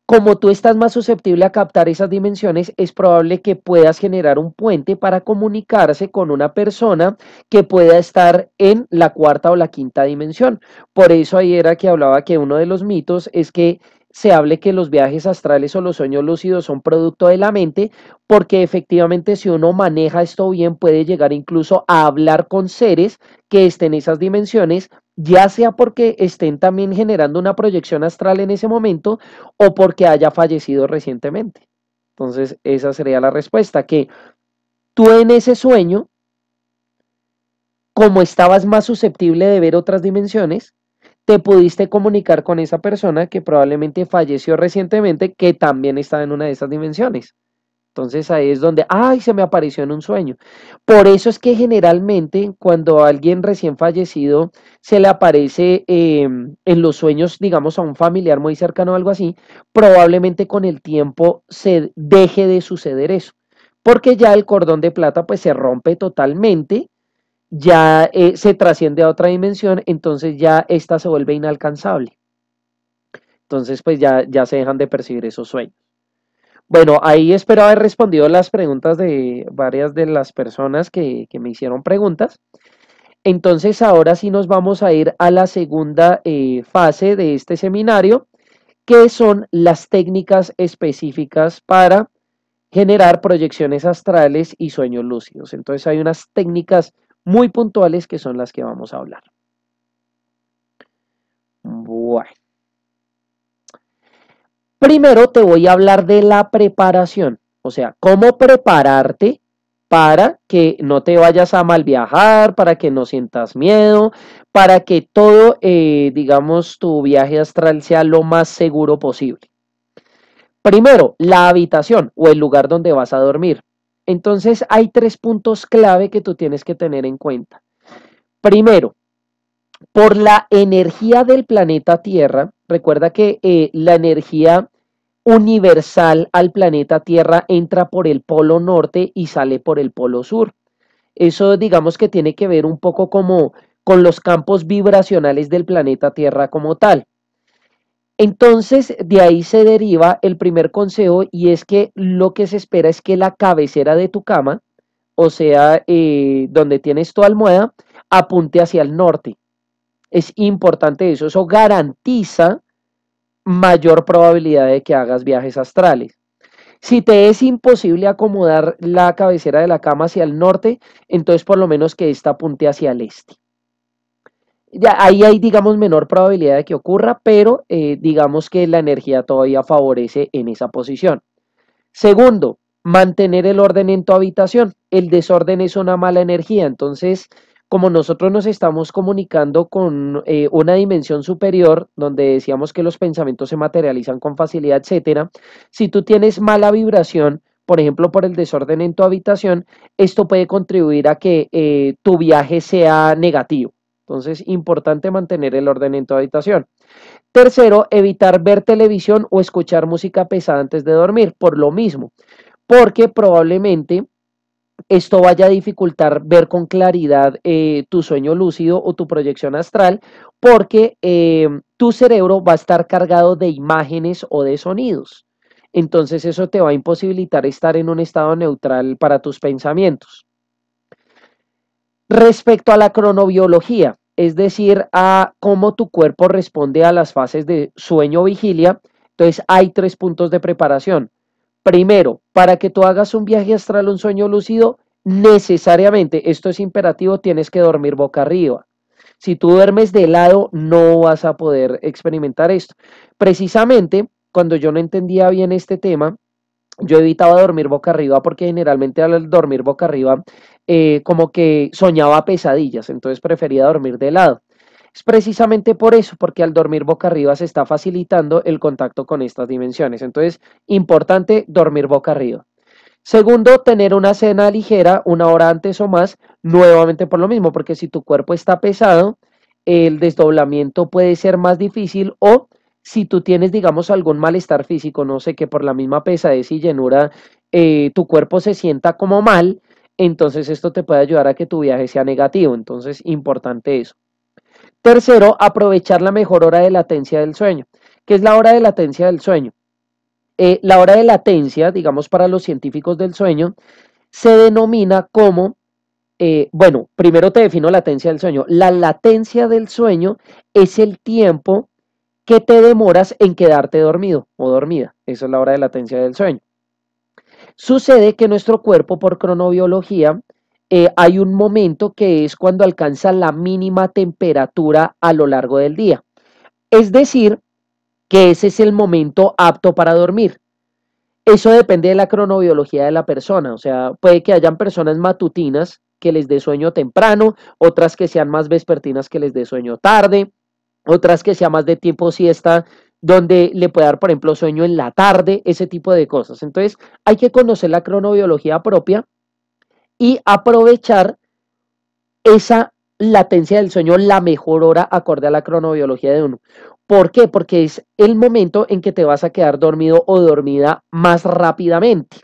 como tú estás más susceptible a captar esas dimensiones, es probable que puedas generar un puente para comunicarse con una persona que pueda estar en la cuarta o la quinta dimensión. Por eso ahí era que hablaba que uno de los mitos es que se hable que los viajes astrales o los sueños lúcidos son producto de la mente, porque efectivamente si uno maneja esto bien puede llegar incluso a hablar con seres que estén en esas dimensiones, ya sea porque estén también generando una proyección astral en ese momento o porque haya fallecido recientemente. Entonces, esa sería la respuesta, que tú en ese sueño, como estabas más susceptible de ver otras dimensiones, pudiste comunicar con esa persona que probablemente falleció recientemente, que también está en una de esas dimensiones. Entonces ahí es donde, ay, se me apareció en un sueño. Por eso es que generalmente cuando alguien recién fallecido se le aparece em, en los sueños, digamos, a un familiar muy cercano o algo así, probablemente con el tiempo se deje de suceder eso. Porque ya el cordón de plata pues se rompe totalmente ya eh, se trasciende a otra dimensión, entonces ya esta se vuelve inalcanzable. Entonces, pues ya, ya se dejan de percibir esos sueños. Bueno, ahí espero haber respondido las preguntas de varias de las personas que, me hicieron preguntas. Entonces, ahora sí nos vamos a ir a la segunda eh, fase de este seminario, que son las técnicas específicas para generar proyecciones astrales y sueños lúcidos. Entonces, hay unas técnicas muy puntuales que son las que vamos a hablar. Bueno. Primero te voy a hablar de la preparación, o sea, cómo prepararte para que no te vayas a mal viajar, para que no sientas miedo, para que todo, eh, digamos, tu viaje astral sea lo más seguro posible. Primero, la habitación o el lugar donde vas a dormir. Entonces hay tres puntos clave que tú tienes que tener en cuenta. Primero, por la energía del planeta Tierra, recuerda que eh, la energía universal al planeta Tierra entra por el polo norte y sale por el polo sur. Eso digamos que tiene que ver un poco como con los campos vibracionales del planeta Tierra como tal. Entonces, de ahí se deriva el primer consejo y es que lo que se espera es que la cabecera de tu cama, o sea, eh, donde tienes tu almohada, apunte hacia el norte. Es importante eso, eso garantiza mayor probabilidad de que hagas viajes astrales. Si te es imposible acomodar la cabecera de la cama hacia el norte, entonces por lo menos que esta apunte hacia el este ahí hay, digamos, menor probabilidad de que ocurra, pero eh, digamos que la energía todavía favorece en esa posición. Segundo, mantener el orden en tu habitación. El desorden es una mala energía, entonces como nosotros nos estamos comunicando con eh, una dimensión superior, donde decíamos que los pensamientos se materializan con facilidad, etcétera, si tú tienes mala vibración, por ejemplo, por el desorden en tu habitación, esto puede contribuir a que eh, tu viaje sea negativo. Entonces, importante mantener el orden en tu habitación. Tercero, evitar ver televisión o escuchar música pesada antes de dormir, por lo mismo, porque probablemente esto vaya a dificultar ver con claridad eh, tu sueño lúcido o tu proyección astral, porque eh, tu cerebro va a estar cargado de imágenes o de sonidos. Entonces eso te va a imposibilitar estar en un estado neutral para tus pensamientos. Respecto a la cronobiología, es decir, a cómo tu cuerpo responde a las fases de sueño vigilia, entonces hay tres puntos de preparación. Primero, para que tú hagas un viaje astral, un sueño lúcido, necesariamente, esto es imperativo, tienes que dormir boca arriba. Si tú duermes de lado, no vas a poder experimentar esto. Precisamente, cuando yo no entendía bien este tema, yo evitaba dormir boca arriba porque generalmente al dormir boca arriba eh, como que soñaba pesadillas, entonces prefería dormir de lado. Es precisamente por eso, porque al dormir boca arriba se está facilitando el contacto con estas dimensiones. Entonces, importante dormir boca arriba. Segundo, tener una cena ligera una hora antes o más, nuevamente por lo mismo, porque si tu cuerpo está pesado, el desdoblamiento puede ser más difícil o si tú tienes, digamos, algún malestar físico, no sé, que por la misma pesadez y llenura eh, tu cuerpo se sienta como mal, entonces esto te puede ayudar a que tu viaje sea negativo. Entonces, importante eso. Tercero, aprovechar la mejor hora de latencia del sueño. ¿Qué es la hora de latencia del sueño? Eh, la hora de latencia, digamos, para los científicos del sueño, se denomina como eh, bueno, primero te defino latencia del sueño. La latencia del sueño es el tiempo que te demoras en quedarte dormido o dormida. Esa es la hora de latencia del sueño. Sucede que nuestro cuerpo, por cronobiología, eh, hay un momento que es cuando alcanza la mínima temperatura a lo largo del día. Es decir, que ese es el momento apto para dormir. Eso depende de la cronobiología de la persona. O sea, puede que hayan personas matutinas que les dé sueño temprano, otras que sean más vespertinas que les dé sueño tarde, otras que sea más de tiempo siesta, donde le puede dar, por ejemplo, sueño en la tarde, ese tipo de cosas. Entonces, hay que conocer la cronobiología propia y aprovechar esa latencia del sueño la mejor hora acorde a la cronobiología de uno. ¿Por qué? Porque es el momento en que te vas a quedar dormido o dormida más rápidamente.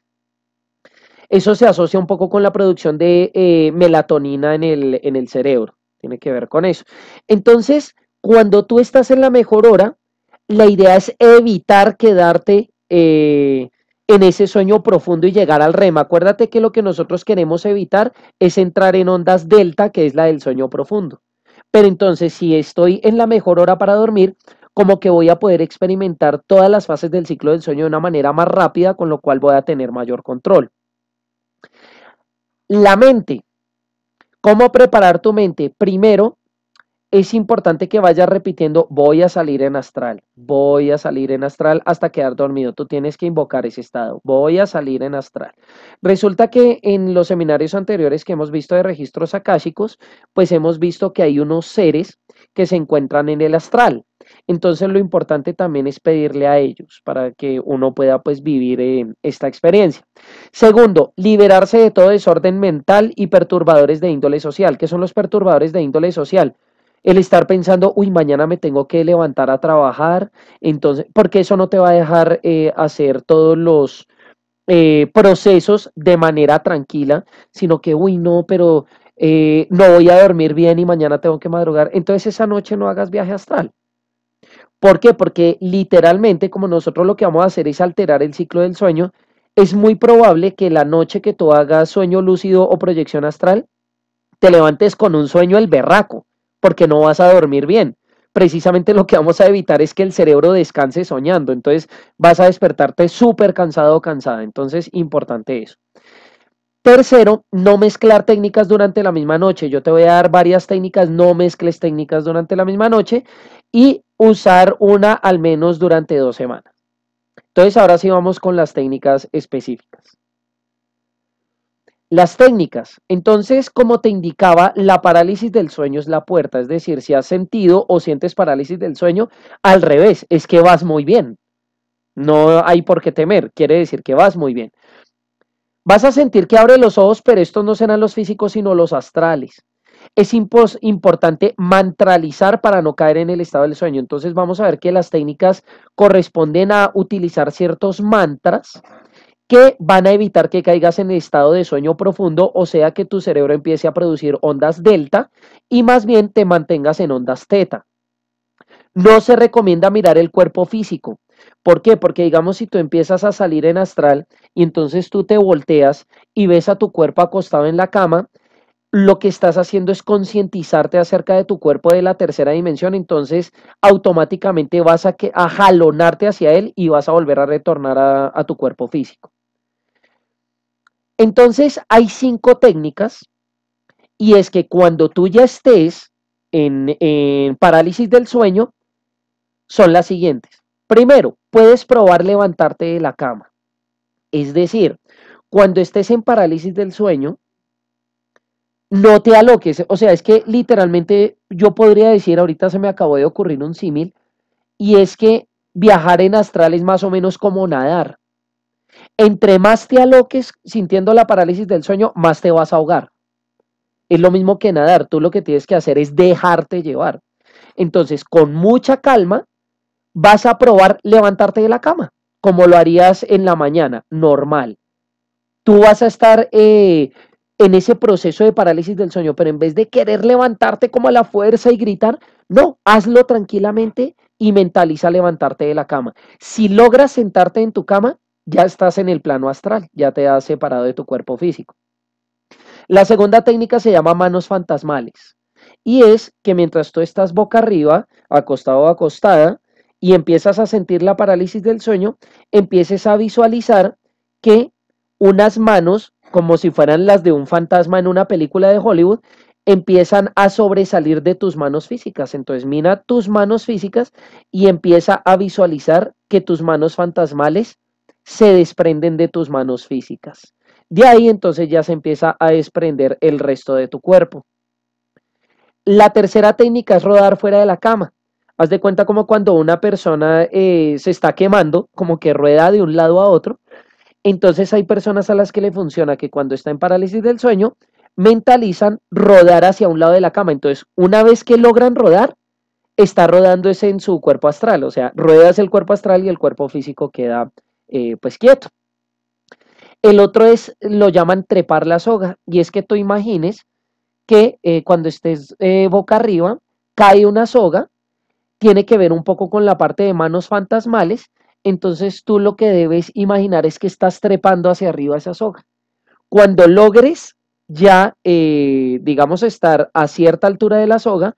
Eso se asocia un poco con la producción de eh, melatonina en el, en el cerebro. Tiene que ver con eso. Entonces, cuando tú estás en la mejor hora, la idea es evitar quedarte eh, en ese sueño profundo y llegar al REM. Acuérdate que lo que nosotros queremos evitar es entrar en ondas delta, que es la del sueño profundo. Pero entonces, si estoy en la mejor hora para dormir, como que voy a poder experimentar todas las fases del ciclo del sueño de una manera más rápida, con lo cual voy a tener mayor control. La mente. ¿Cómo preparar tu mente? Primero, es importante que vayas repitiendo, voy a salir en astral, voy a salir en astral hasta quedar dormido. Tú tienes que invocar ese estado, voy a salir en astral. Resulta que en los seminarios anteriores que hemos visto de registros akáshicos, pues hemos visto que hay unos seres que se encuentran en el astral. Entonces lo importante también es pedirle a ellos para que uno pueda pues vivir esta experiencia. Segundo, liberarse de todo desorden mental y perturbadores de índole social. ¿Qué son los perturbadores de índole social? el estar pensando, uy, mañana me tengo que levantar a trabajar, entonces, porque eso no te va a dejar eh, hacer todos los eh, procesos de manera tranquila, sino que, uy, no, pero eh, no voy a dormir bien y mañana tengo que madrugar, entonces esa noche no hagas viaje astral. ¿Por qué? Porque literalmente, como nosotros lo que vamos a hacer es alterar el ciclo del sueño, es muy probable que la noche que tú hagas sueño lúcido o proyección astral, te levantes con un sueño el berraco porque no vas a dormir bien. Precisamente lo que vamos a evitar es que el cerebro descanse soñando, entonces vas a despertarte súper cansado o cansada, entonces importante eso. Tercero, no mezclar técnicas durante la misma noche. Yo te voy a dar varias técnicas, no mezcles técnicas durante la misma noche y usar una al menos durante dos semanas. Entonces ahora sí vamos con las técnicas específicas. Las técnicas. Entonces, como te indicaba, la parálisis del sueño es la puerta, es decir, si has sentido o sientes parálisis del sueño, al revés, es que vas muy bien. No hay por qué temer, quiere decir que vas muy bien. Vas a sentir que abre los ojos, pero estos no serán los físicos, sino los astrales. Es importante mantralizar para no caer en el estado del sueño. Entonces vamos a ver que las técnicas corresponden a utilizar ciertos mantras que van a evitar que caigas en el estado de sueño profundo, o sea que tu cerebro empiece a producir ondas delta y más bien te mantengas en ondas teta. No se recomienda mirar el cuerpo físico. ¿Por qué? Porque digamos si tú empiezas a salir en astral y entonces tú te volteas y ves a tu cuerpo acostado en la cama, lo que estás haciendo es concientizarte acerca de tu cuerpo de la tercera dimensión, entonces automáticamente vas a, que, a jalonarte hacia él y vas a volver a retornar a tu cuerpo físico. Entonces hay cinco técnicas y es que cuando tú ya estés en, parálisis del sueño, son las siguientes. Primero, puedes probar levantarte de la cama. Es decir, cuando estés en parálisis del sueño, no te aloques. O sea, es que literalmente yo podría decir, ahorita se me acabó de ocurrir un símil, y es que viajar en astral es más o menos como nadar entre más te aloques sintiendo la parálisis del sueño, más te vas a ahogar. Es lo mismo que nadar, tú lo que tienes que hacer es dejarte llevar. Entonces, con mucha calma, vas a probar levantarte de la cama, como lo harías en la mañana, normal. Tú vas a estar eh, en ese proceso de parálisis del sueño, pero en vez de querer levantarte como a la fuerza y gritar, no, hazlo tranquilamente y mentaliza levantarte de la cama. Si logras sentarte en tu cama, ya estás en el plano astral, ya te has separado de tu cuerpo físico. La segunda técnica se llama manos fantasmales y es que mientras tú estás boca arriba, acostado o acostada, y empiezas a sentir la parálisis del sueño, empieces a visualizar que unas manos, como si fueran las de un fantasma en una película de Hollywood, empiezan a sobresalir de tus manos físicas. Entonces mira tus manos físicas y empieza a visualizar que tus manos fantasmales se desprenden de tus manos físicas. De ahí entonces ya se empieza a desprender el resto de tu cuerpo. La tercera técnica es rodar fuera de la cama. Haz de cuenta como cuando una persona eh, se está quemando, como que rueda de un lado a otro. Entonces hay personas a las que le funciona que cuando está en parálisis del sueño, mentalizan rodar hacia un lado de la cama. Entonces, una vez que logran rodar, está rodando ese en su cuerpo astral. O sea, ruedas el cuerpo astral y el cuerpo físico queda eh, pues quieto. El otro es, lo llaman trepar la soga, y es que tú imagines que eh, cuando estés eh, boca arriba, cae una soga, tiene que ver un poco con la parte de manos fantasmales, entonces tú lo que debes imaginar es que estás trepando hacia arriba esa soga. Cuando logres ya, digamos, estar a cierta altura de la soga,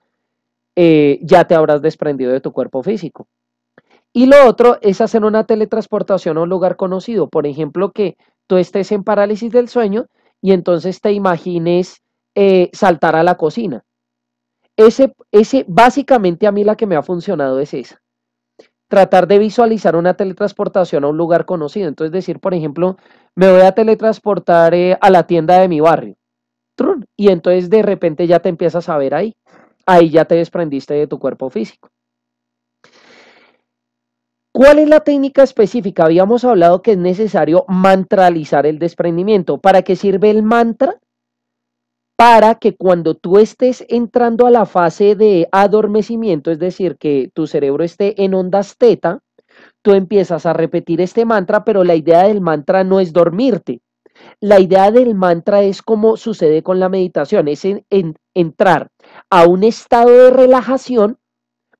ya te habrás desprendido de tu cuerpo físico. Y lo otro es hacer una teletransportación a un lugar conocido. Por ejemplo, que tú estés en parálisis del sueño y entonces te imagines eh, saltar a la cocina. Ese, ese, básicamente a mí la que me ha funcionado es esa. Tratar de visualizar una teletransportación a un lugar conocido. Entonces decir, por ejemplo, me voy a teletransportar eh, a la tienda de mi barrio. Y entonces de repente ya te empiezas a ver ahí. Ahí ya te desprendiste de tu cuerpo físico. ¿Cuál es la técnica específica? Habíamos hablado que es necesario mantralizar el desprendimiento. ¿Para qué sirve el mantra? Para que cuando tú estés entrando a la fase de adormecimiento, es decir, que tu cerebro esté en ondas teta, tú empiezas a repetir este mantra, pero la idea del mantra no es dormirte. La idea del mantra es como sucede con la meditación, es entrar a un estado de relajación,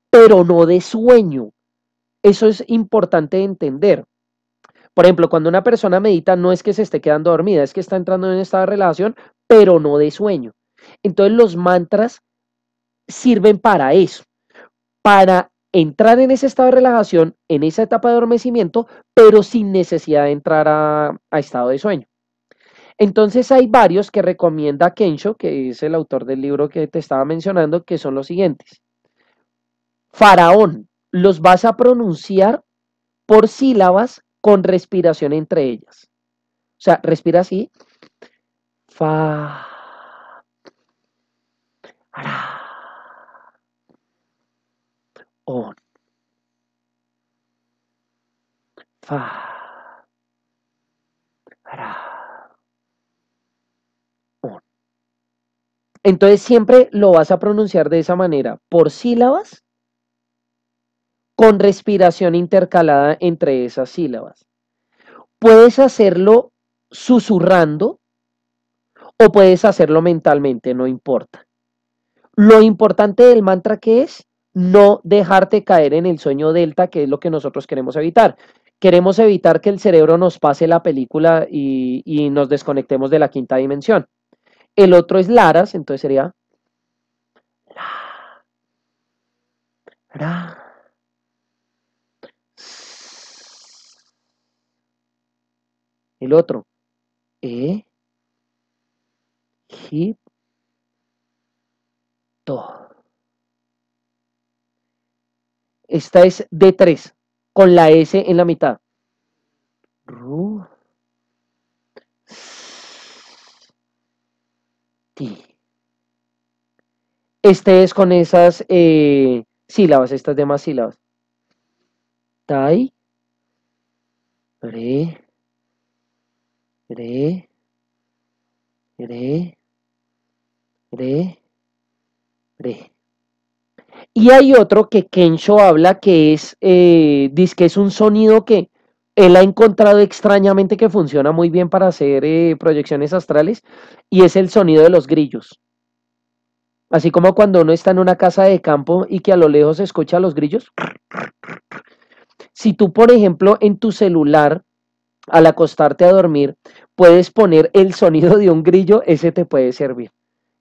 pero no de sueño eso es importante entender. Por ejemplo, cuando una persona medita, no es que se esté quedando dormida, es que está entrando en estado de relajación, pero no de sueño. Entonces los mantras sirven para eso, para entrar en ese estado de relajación, en esa etapa de adormecimiento, pero sin necesidad de entrar a, a estado de sueño. Entonces hay varios que recomienda Kensho, que es el autor del libro que te estaba mencionando, que son los siguientes. Faraón, los vas a pronunciar por sílabas con respiración entre ellas. O sea, respira así. Fa. Ara. On. Fa. Ara. On. Entonces siempre lo vas a pronunciar de esa manera, por sílabas con respiración intercalada entre esas sílabas. Puedes hacerlo susurrando o puedes hacerlo mentalmente, no importa. Lo importante del mantra que es no dejarte caer en el sueño delta, que es lo que nosotros queremos evitar. Queremos evitar que el cerebro nos pase la película y, nos desconectemos de la quinta dimensión. El otro es Laras, entonces sería... La, la, El otro, e, hip, to. Esta es D3, con la S en la mitad. Ru, ti. Este es con esas eh, sílabas, estas demás sílabas. Tai, re, re, Y hay otro que Kensho habla que es, eh, dice que es un sonido que él ha encontrado extrañamente que funciona muy bien para hacer eh, proyecciones astrales y es el sonido de los grillos. Así como cuando uno está en una casa de campo y que a lo lejos se escucha los grillos. Si tú, por ejemplo, en tu celular, al acostarte a dormir, puedes poner el sonido de un grillo, ese te puede servir.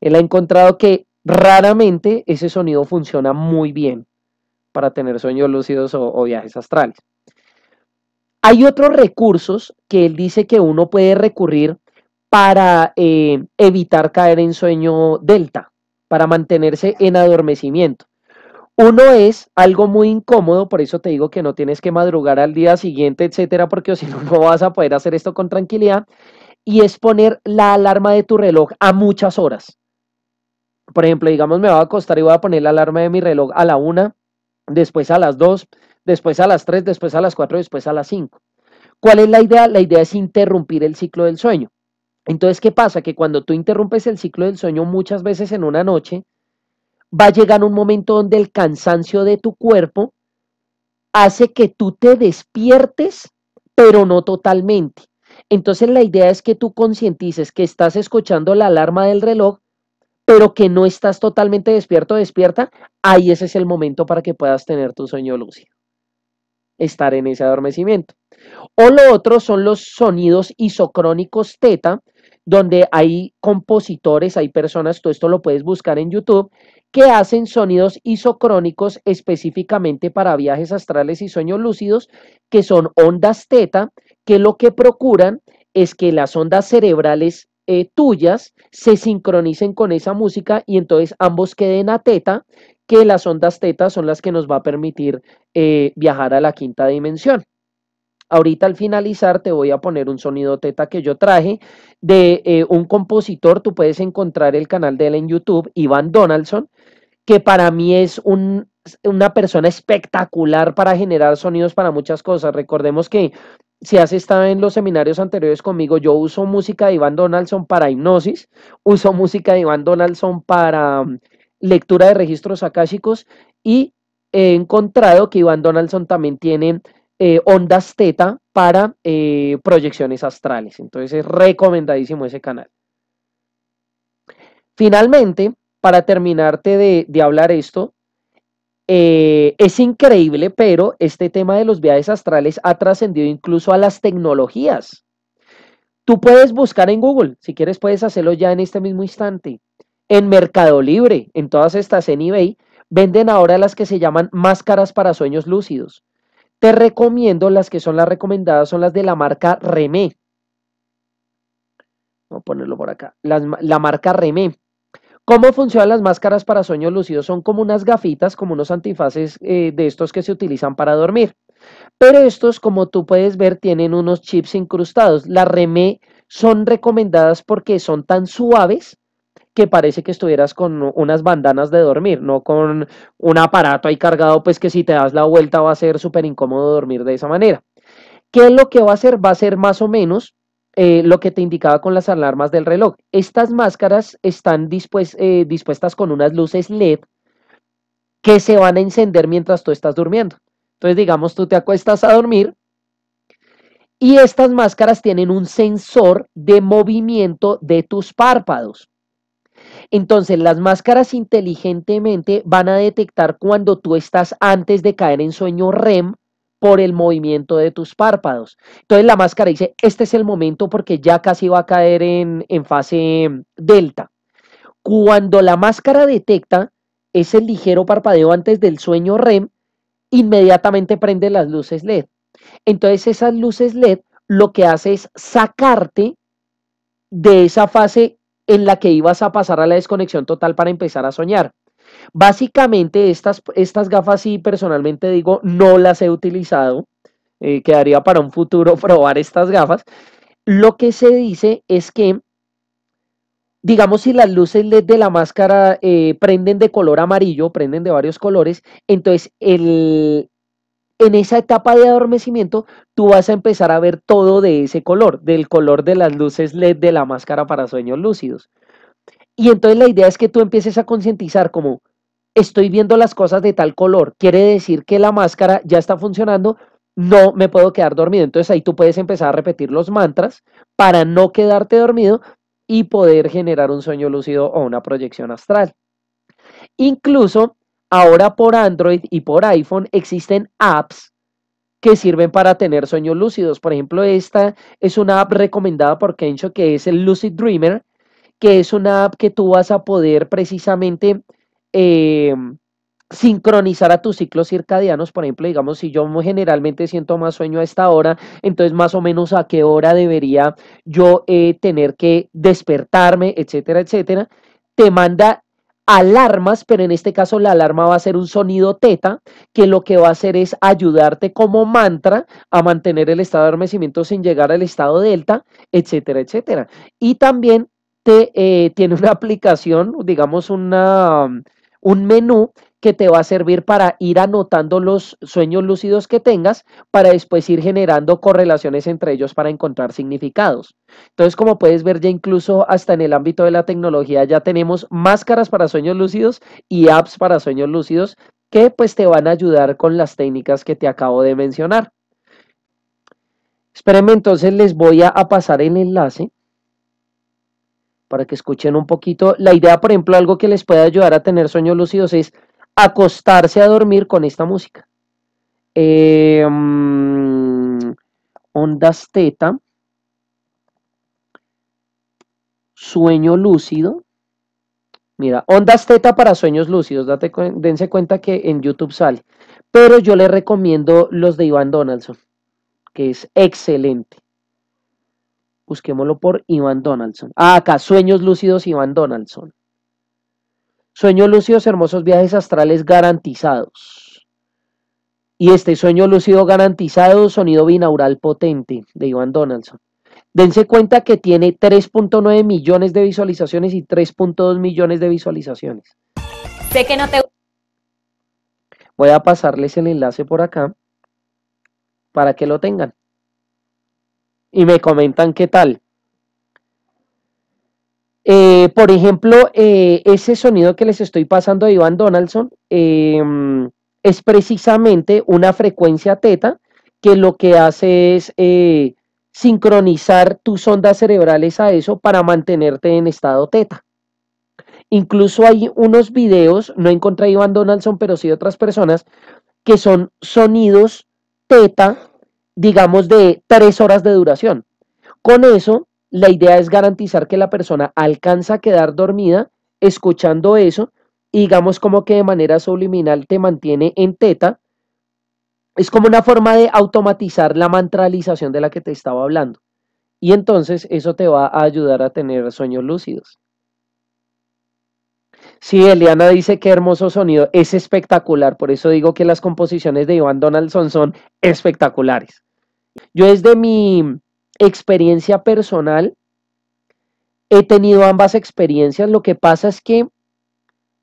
Él ha encontrado que raramente ese sonido funciona muy bien para tener sueños lúcidos o, viajes astrales. Hay otros recursos que él dice que uno puede recurrir para eh, evitar caer en sueño delta, para mantenerse en adormecimiento. Uno es algo muy incómodo, por eso te digo que no tienes que madrugar al día siguiente, etcétera, porque si no, no vas a poder hacer esto con tranquilidad. Y es poner la alarma de tu reloj a muchas horas. Por ejemplo, digamos, me va a acostar y voy a poner la alarma de mi reloj a la una, después a las dos, después a las tres, después a las cuatro, después a las cinco. ¿Cuál es la idea? La idea es interrumpir el ciclo del sueño. Entonces, ¿qué pasa? Que cuando tú interrumpes el ciclo del sueño muchas veces en una noche, va a llegar un momento donde el cansancio de tu cuerpo hace que tú te despiertes, pero no totalmente. Entonces la idea es que tú concientices que estás escuchando la alarma del reloj, pero que no estás totalmente despierto o despierta. Ahí ese es el momento para que puedas tener tu sueño lúcido, estar en ese adormecimiento. O lo otro son los sonidos isocrónicos teta, donde hay compositores, hay personas, todo esto lo puedes buscar en YouTube, que hacen sonidos isocrónicos específicamente para viajes astrales y sueños lúcidos, que son ondas teta, que lo que procuran es que las ondas cerebrales eh, tuyas se sincronicen con esa música y entonces ambos queden a teta, que las ondas teta son las que nos va a permitir eh, viajar a la quinta dimensión. Ahorita al finalizar te voy a poner un sonido teta que yo traje de eh, un compositor, tú puedes encontrar el canal de él en YouTube, Iván Donaldson, que para mí es una persona espectacular para generar sonidos para muchas cosas. Recordemos que si has estado en los seminarios anteriores conmigo, yo uso música de Iván Donaldson para hipnosis, uso música de Iván Donaldson para mm, lectura de registros akáshicos y he encontrado que Iván Donaldson también tiene eh, ondas teta para eh, proyecciones astrales. Entonces es recomendadísimo ese canal. Finalmente, para terminarte de, hablar esto, eh, es increíble, pero este tema de los viajes astrales ha trascendido incluso a las tecnologías. Tú puedes buscar en Google, si quieres puedes hacerlo ya en este mismo instante. En Mercado Libre, en todas estas, en eBay, venden ahora las que se llaman máscaras para sueños lúcidos. Te recomiendo las que son las recomendadas, son las de la marca Remé. Vamos a ponerlo por acá. la marca Remé. ¿Cómo funcionan las máscaras para sueños lúcidos? Son como unas gafitas, como unos antifaces eh, de estos que se utilizan para dormir. Pero estos, como tú puedes ver, tienen unos chips incrustados. Las Remé son recomendadas porque son tan suaves que parece que estuvieras con unas bandanas de dormir, no con un aparato ahí cargado, pues que si te das la vuelta va a ser súper incómodo dormir de esa manera. ¿Qué es lo que va a hacer? Va a ser más o menos eh, lo que te indicaba con las alarmas del reloj. Estas máscaras están eh, dispuestas con unas luces LED que se van a encender mientras tú estás durmiendo. Entonces, digamos, tú te acuestas a dormir y estas máscaras tienen un sensor de movimiento de tus párpados. Entonces, las máscaras inteligentemente van a detectar cuando tú estás antes de caer en sueño REM por el movimiento de tus párpados. Entonces, la máscara dice, este es el momento porque ya casi va a caer en, fase delta. Cuando la máscara detecta ese ligero parpadeo antes del sueño REM, inmediatamente prende las luces LED. Entonces, esas luces LED lo que hace es sacarte de esa fase en la que ibas a pasar a la desconexión total para empezar a soñar. Básicamente estas, estas gafas sí personalmente digo, no las he utilizado, eh, quedaría para un futuro probar estas gafas. Lo que se dice es que, digamos, si las luces de la máscara eh, prenden de color amarillo, prenden de varios colores, entonces el, en esa etapa de adormecimiento, tú vas a empezar a ver todo de ese color, del color de las luces LED de la máscara para sueños lúcidos. Y entonces la idea es que tú empieces a concientizar como, estoy viendo las cosas de tal color, quiere decir que la máscara ya está funcionando, no me puedo quedar dormido. Entonces ahí tú puedes empezar a repetir los mantras para no quedarte dormido y poder generar un sueño lúcido o una proyección astral. Incluso Ahora por Android y por iPhone existen apps que sirven para tener sueños lúcidos. Por ejemplo, esta es una app recomendada por Kencho que es el Lucid Dreamer, que es una app que tú vas a poder precisamente eh, sincronizar a tus ciclos circadianos. Por ejemplo, digamos, si yo generalmente siento más sueño a esta hora, entonces más o menos a qué hora debería yo eh, tener que despertarme, etcétera, etcétera. Te manda alarmas, pero en este caso la alarma va a ser un sonido teta, que lo que va a hacer es ayudarte como mantra a mantener el estado de adormecimiento sin llegar al estado delta, etcétera, etcétera. Y también te, eh, tiene una aplicación, digamos una, un menú que te va a servir para ir anotando los sueños lúcidos que tengas para después ir generando correlaciones entre ellos para encontrar significados. Entonces, como puedes ver, ya incluso hasta en el ámbito de la tecnología ya tenemos máscaras para sueños lúcidos y apps para sueños lúcidos que pues te van a ayudar con las técnicas que te acabo de mencionar. Espérenme, entonces les voy a pasar el enlace para que escuchen un poquito. La idea, por ejemplo, algo que les puede ayudar a tener sueños lúcidos es acostarse a dormir con esta música. Em, ondas Teta. sueño lúcido. Mira, ondas teta para sueños lúcidos. Date, dense cuenta que en YouTube sale. Pero yo les recomiendo los de Iván Donaldson, que es excelente. Busquémoslo por Iván Donaldson. Ah, acá, sueños lúcidos Iván Donaldson. Sueños lúcidos, hermosos viajes astrales garantizados. Y este sueño lúcido garantizado, sonido binaural potente de Iván Donaldson. Dense cuenta que tiene 3.9 millones de visualizaciones y 3.2 millones de visualizaciones. Sé que no te... Voy a pasarles el enlace por acá para que lo tengan. Y me comentan qué tal. Eh, por ejemplo, eh, ese sonido que les estoy pasando a Iván Donaldson em, es precisamente una frecuencia teta que lo que hace es eh, sincronizar tus ondas cerebrales a eso para mantenerte en estado teta. Incluso hay unos videos, no encontré a Iván Donaldson, pero sí otras personas, que son sonidos teta, digamos, de tres horas de duración. Con eso, la idea es garantizar que la persona alcanza a quedar dormida escuchando eso, y digamos como que de manera subliminal te mantiene en teta, es como una forma de automatizar la mantralización de la que te estaba hablando. Y entonces eso te va a ayudar a tener sueños lúcidos. Sí, Eliana dice qué hermoso sonido, es espectacular, por eso digo que las composiciones de Iván Donaldson son espectaculares. Yo desde mi experiencia personal he tenido ambas experiencias, lo que pasa es que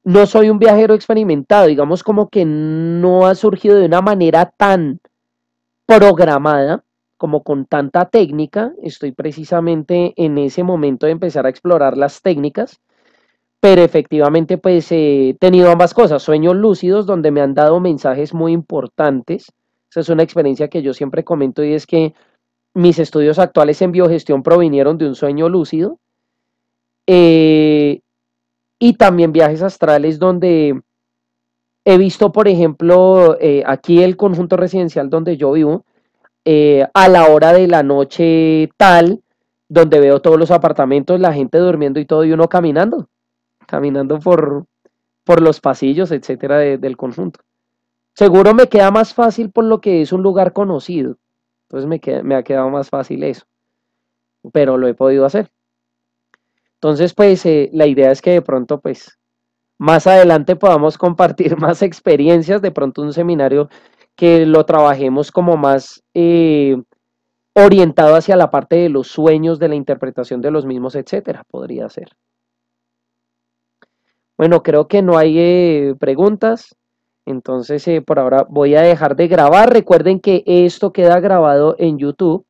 no soy un viajero experimentado, digamos como que no ha surgido de una manera tan programada, como con tanta técnica, estoy precisamente en ese momento de empezar a explorar las técnicas, pero efectivamente pues he tenido ambas cosas, sueños lúcidos donde me han dado mensajes muy importantes, esa es una experiencia que yo siempre comento y es que mis estudios actuales en biogestión provinieron de un sueño lúcido, eh, y también viajes astrales donde he visto, por ejemplo, eh, aquí el conjunto residencial donde yo vivo, eh, a la hora de la noche tal, donde veo todos los apartamentos, la gente durmiendo y todo, y uno caminando, caminando por, por los pasillos, etcétera, del conjunto. Seguro me queda más fácil por lo que es un lugar conocido. Entonces me, me ha quedado más fácil eso. Pero lo he podido hacer. Entonces, pues eh, la idea es que de pronto, pues más adelante podamos compartir más experiencias, de pronto un seminario que lo trabajemos como más eh, orientado hacia la parte de los sueños, de la interpretación de los mismos, etcétera, podría ser. Bueno, creo que no hay eh, preguntas. Entonces, por ahora voy a dejar de grabar. Recuerden que esto queda grabado en YouTube.